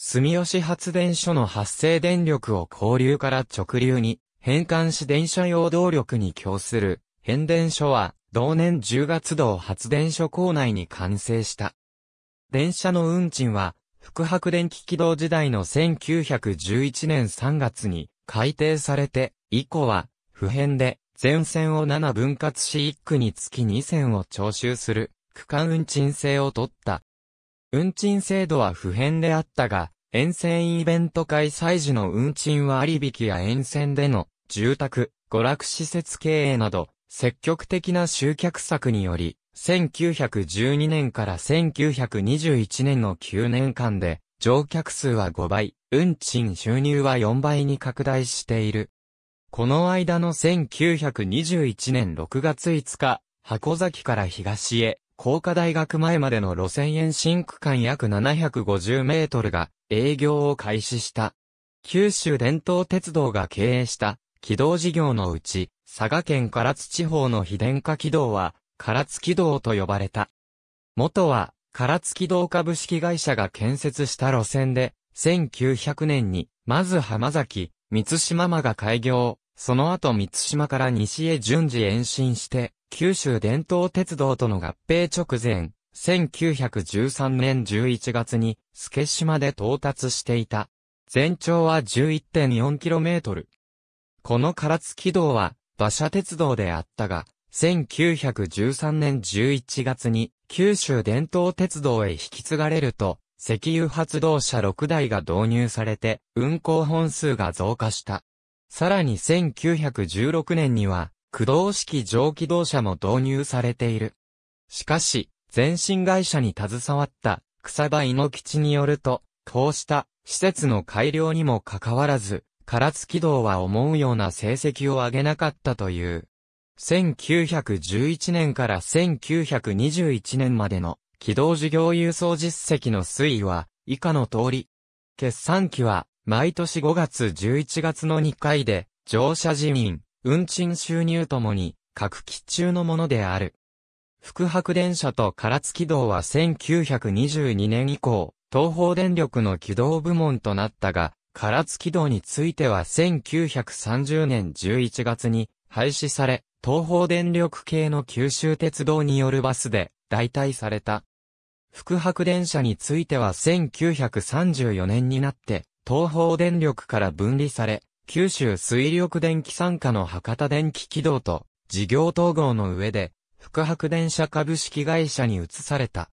住吉発電所の発生電力を交流から直流に変換し電車用動力に供する変電所は同年10月度発電所構内に完成した。電車の運賃は副白電気起動時代の1911年3月に改定されて以降は普遍で全線を7分割し1区につき2線を徴収する区間運賃制を取った運賃制度は不変であったが、沿線イベント開催時の運賃は割引や沿線での住宅、娯楽施設経営など、積極的な集客策により、1912年から1921年の9年間で、乗客数は5倍、運賃収入は4倍に拡大している。この間の1921年6月5日、箱崎から東へ、高科大学前までの路線延伸区間約750メートルが営業を開始した。九州伝統鉄道が経営した軌道事業のうち、佐賀県唐津地方の非電化軌道は、唐津軌道と呼ばれた。元は、唐津軌道株式会社が建設した路線で、1900年に、まず浜崎、三島間が開業、その後三島から西へ順次延伸して、九州伝統鉄道との合併直前、1913年11月に、助島で到達していた。全長は 11.4km。この唐津軌道は、馬車鉄道であったが、1913年11月に、九州伝統鉄道へ引き継がれると、石油発動車6台が導入されて、運行本数が増加した。さらに1916年には、駆動式蒸気動車も導入されている。しかし、前身会社に携わった草場猪吉によると、こうした施設の改良にもかかわらず、唐津軌道は思うような成績を上げなかったという。1911年から1921年までの軌道事業輸送実績の推移は以下の通り。決算期は毎年5月11月の2回で乗車人員運賃収入ともに、各機中のものである。福白電車と唐津軌道は1922年以降、東方電力の軌道部門となったが、唐津軌道については1930年11月に廃止され、東方電力系の九州鉄道によるバスで代替された。福白電車については1934年になって、東方電力から分離され、九州水力電気参加の博多電気軌道と事業統合の上で、福博電車株式会社に移された。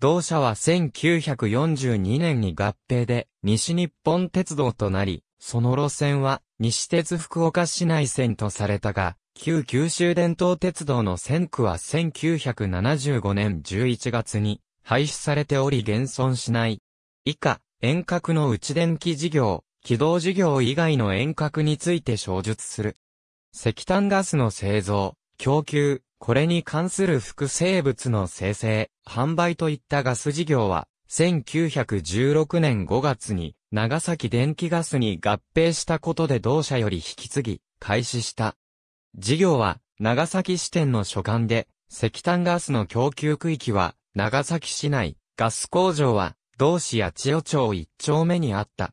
同社は1942年に合併で西日本鉄道となり、その路線は西鉄福岡市内線とされたが、旧九州電灯鉄道の線区は1975年11月に廃止されており現存しない。以下、遠隔の内電気事業、起動事業以外の遠隔について詳述する。石炭ガスの製造、供給、これに関する副生物の生成、販売といったガス事業は、1916年5月に長崎電気ガスに合併したことで同社より引き継ぎ、開始した。事業は、長崎支店の所管で、石炭ガスの供給区域は、長崎市内、ガス工場は、同市や千代町1丁目にあった。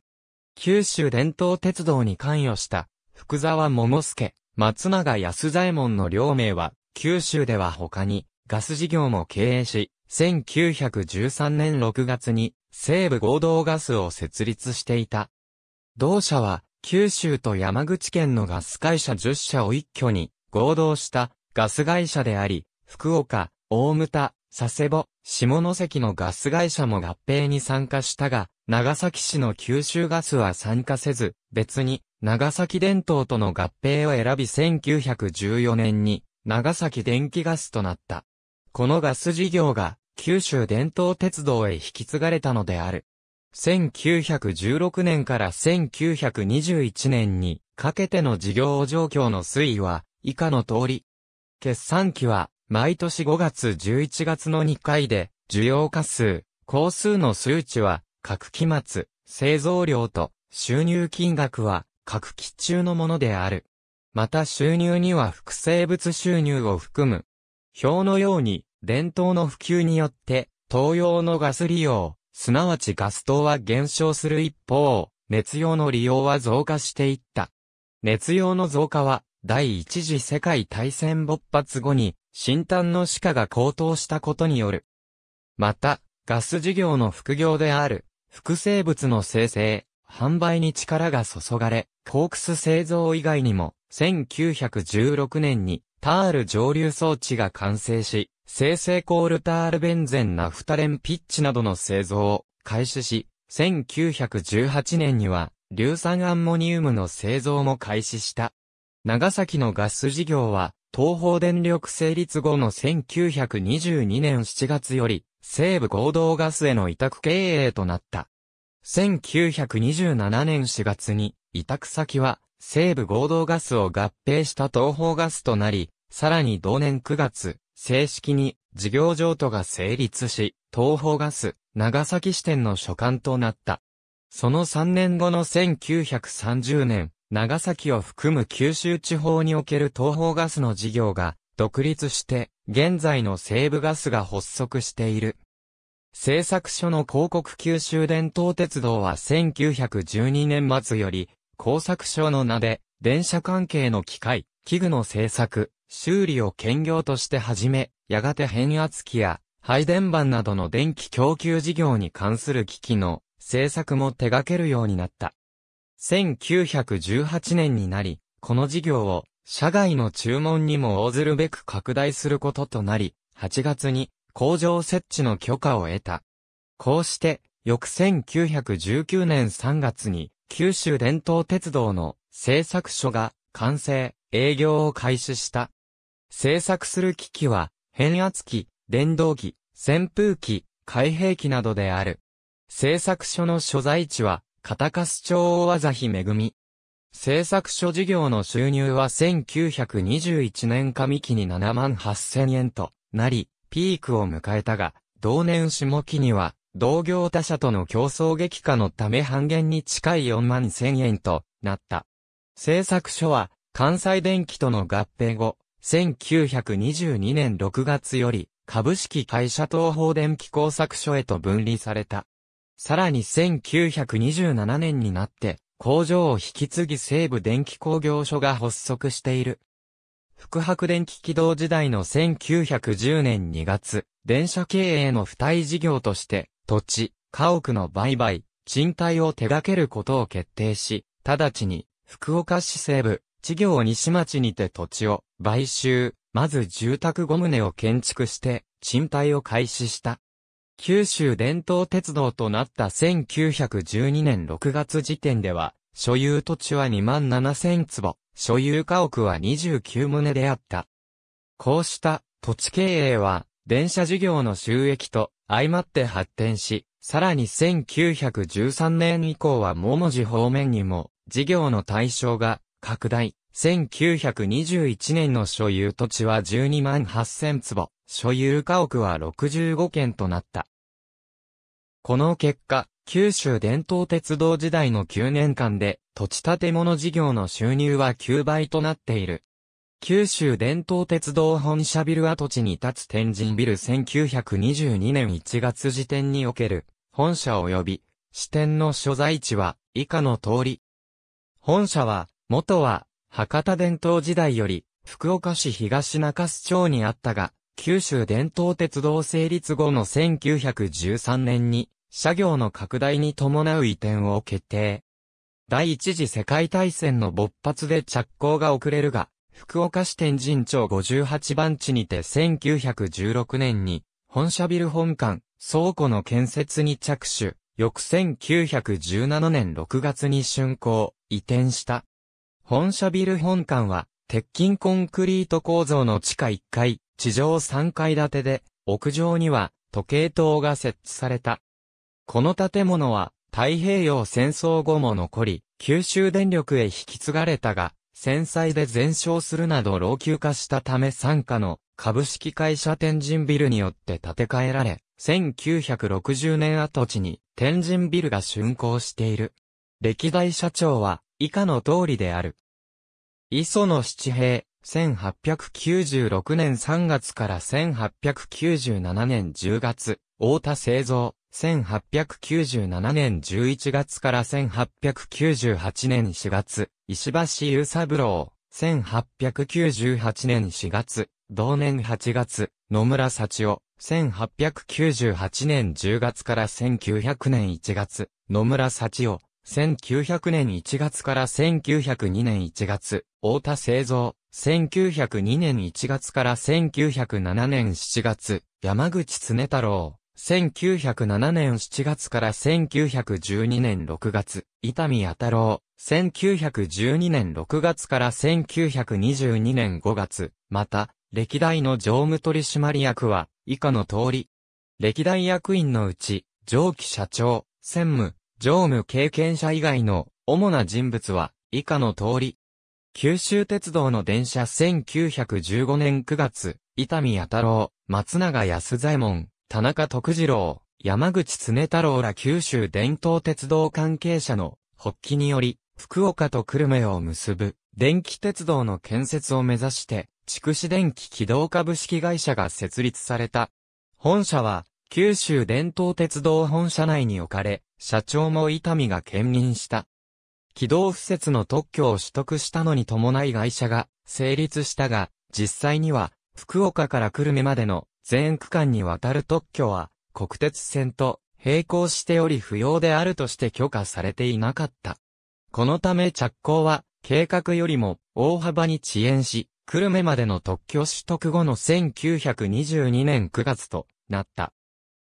九州伝統鉄道に関与した福沢桃助、松永安左衛門の両名は、九州では他にガス事業も経営し、1913年6月に西部合同ガスを設立していた。同社は九州と山口県のガス会社10社を一挙に合同したガス会社であり、福岡、大牟田、佐世保、下関のガス会社も合併に参加したが、長崎市の九州ガスは参加せず、別に、長崎電灯との合併を選び1914年に、長崎電気ガスとなった。このガス事業が、九州伝統鉄道へ引き継がれたのである。1916年から1921年にかけての事業状況の推移は以下の通り。決算期は毎年5月11月の2回で、需要価数、工数の数値は、各期末、製造量と収入金額は、各期中のものである。また収入には複製物収入を含む。表のように、伝統の普及によって、東洋のガス利用、すなわちガス灯は減少する一方、熱用の利用は増加していった。熱用の増加は、第一次世界大戦勃発後に、新炭の歯科が高騰したことによる。また、ガス事業の副業である、副生物の生成、販売に力が注がれ、コークス製造以外にも、1916年に、タール蒸留装置が完成し、生成コールタールベンゼンナフタレンピッチなどの製造を開始し、1918年には、硫酸アンモニウムの製造も開始した。長崎のガス事業は、東方電力成立後の1922年7月より、西部合同ガスへの委託経営となった。1927年4月に、委託先は、西部合同ガスを合併した東方ガスとなり、さらに同年9月、正式に事業譲渡が成立し、東方ガス、長崎支店の所管となった。その3年後の1930年、長崎を含む九州地方における東方ガスの事業が独立して、現在の西部ガスが発足している。製作所の広告九州電灯鉄道は1912年末より、工作所の名で、電車関係の機械、器具の製作、修理を兼業として始め、やがて変圧器や配電盤などの電気供給事業に関する機器の製作も手掛けるようになった。1918年になり、この事業を社外の注文にも応ずるべく拡大することとなり、8月に工場設置の許可を得た。こうして、翌1919年3月に九州伝統鉄道の製作所が完成、営業を開始した。製作する機器は、変圧器、電動機、扇風機、開閉機などである。製作所の所在地は、カタカス町大技姫ぐみ。製作所事業の収入は1921年上期に7万8000円となり、ピークを迎えたが、同年下期には、同業他社との競争激化のため半減に近い4万1000円となった。製作所は、関西電機との合併後、1922年6月より、株式会社東方電機工作所へと分離された。さらに1927年になって、工場を引き継ぎ西部電気工業所が発足している。福白電気軌道時代の1910年2月、電車経営の付帯事業として、土地、家屋の売買、賃貸を手掛けることを決定し、直ちに、福岡市西部、地業西町にて土地を買収、まず住宅5棟を建築して、賃貸を開始した。九州伝統鉄道となった1912年6月時点では、所有土地は2万7000坪、所有家屋は29棟であった。こうした土地経営は、電車事業の収益と相まって発展し、さらに1913年以降は桃地方面にも事業の対象が拡大。1921年の所有土地は12万8000坪、所有家屋は65軒となった。この結果、九州伝統鉄道時代の9年間で土地建物事業の収入は9倍となっている。九州伝統鉄道本社ビル跡地に立つ天神ビル1922年1月時点における本社及び支店の所在地は以下の通り。本社は元は博多伝統時代より福岡市東中洲町にあったが九州伝統鉄道成立後の1913年に、社業の拡大に伴う移転を決定。第一次世界大戦の勃発で着工が遅れるが、福岡市天神町58番地にて1916年に、本社ビル本館、倉庫の建設に着手、翌1917年6月に竣工、移転した。本社ビル本館は、鉄筋コンクリート構造の地下1階、地上3階建てで、屋上には時計塔が設置された。この建物は太平洋戦争後も残り、九州電力へ引き継がれたが、戦災で全焼するなど老朽化したため傘下の株式会社天神ビルによって建て替えられ、1960年跡地に天神ビルが竣工している。歴代社長は以下の通りである。磯野七平、1896年3月から1897年10月、大田製造。1897年11月から1898年4月、石橋雄三郎。1898年4月、同年8月、野村幸男。1898年10月から1900年1月、野村幸男。1900年1月から1902年1月、大田製造。1902年1月から1907年7月、山口常太郎。1907年7月から1912年6月、伊丹弥太郎。1912年6月から1922年5月、また、歴代の常務取締役は、以下の通り。歴代役員のうち、上記社長、専務、常務経験者以外の主な人物は、以下の通り。九州鉄道の電車1915年9月、伊丹弥太郎、松永安左衛門、田中徳次郎、山口常太郎ら九州伝統鉄道関係者の発起により、福岡と久留米を結ぶ電気鉄道の建設を目指して、筑紫電気軌道株式会社が設立された。本社は、九州伝統鉄道本社内に置かれ、社長も伊丹が兼任した。軌道敷設の特許を取得したのに伴い会社が成立したが、実際には、福岡から久留米までの全区間にわたる特許は、国鉄線と並行しており不要であるとして許可されていなかった。このため着工は、計画よりも大幅に遅延し、久留米までの特許取得後の1922年9月となった。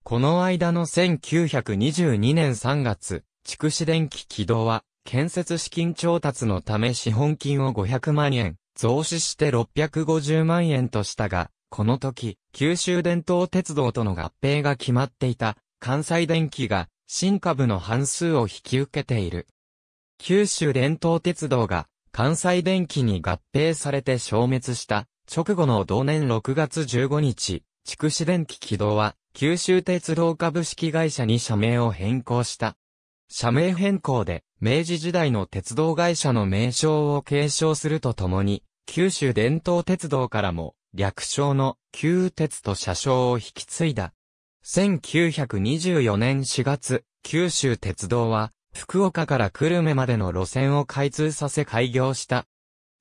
この間の1922年3月、筑紫電気軌道は建設資金調達のため資本金を500万円、増資して650万円としたが、この時、九州伝統鉄道との合併が決まっていた、関西電機が、新株の半数を引き受けている。九州伝統鉄道が、関西電機に合併されて消滅した、直後の同年6月15日、筑紫電機軌道は、九州鉄道株式会社に社名を変更した。社名変更で、明治時代の鉄道会社の名称を継承するとともに、九州伝統鉄道からも、略称の旧鉄と車掌を引き継いだ。1924年4月、九州鉄道は、福岡から久留米までの路線を開通させ開業した。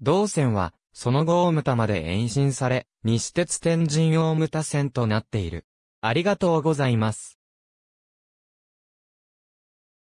同線は、その後大牟田まで延伸され、西鉄天神大牟田線となっている。ありがとうございます。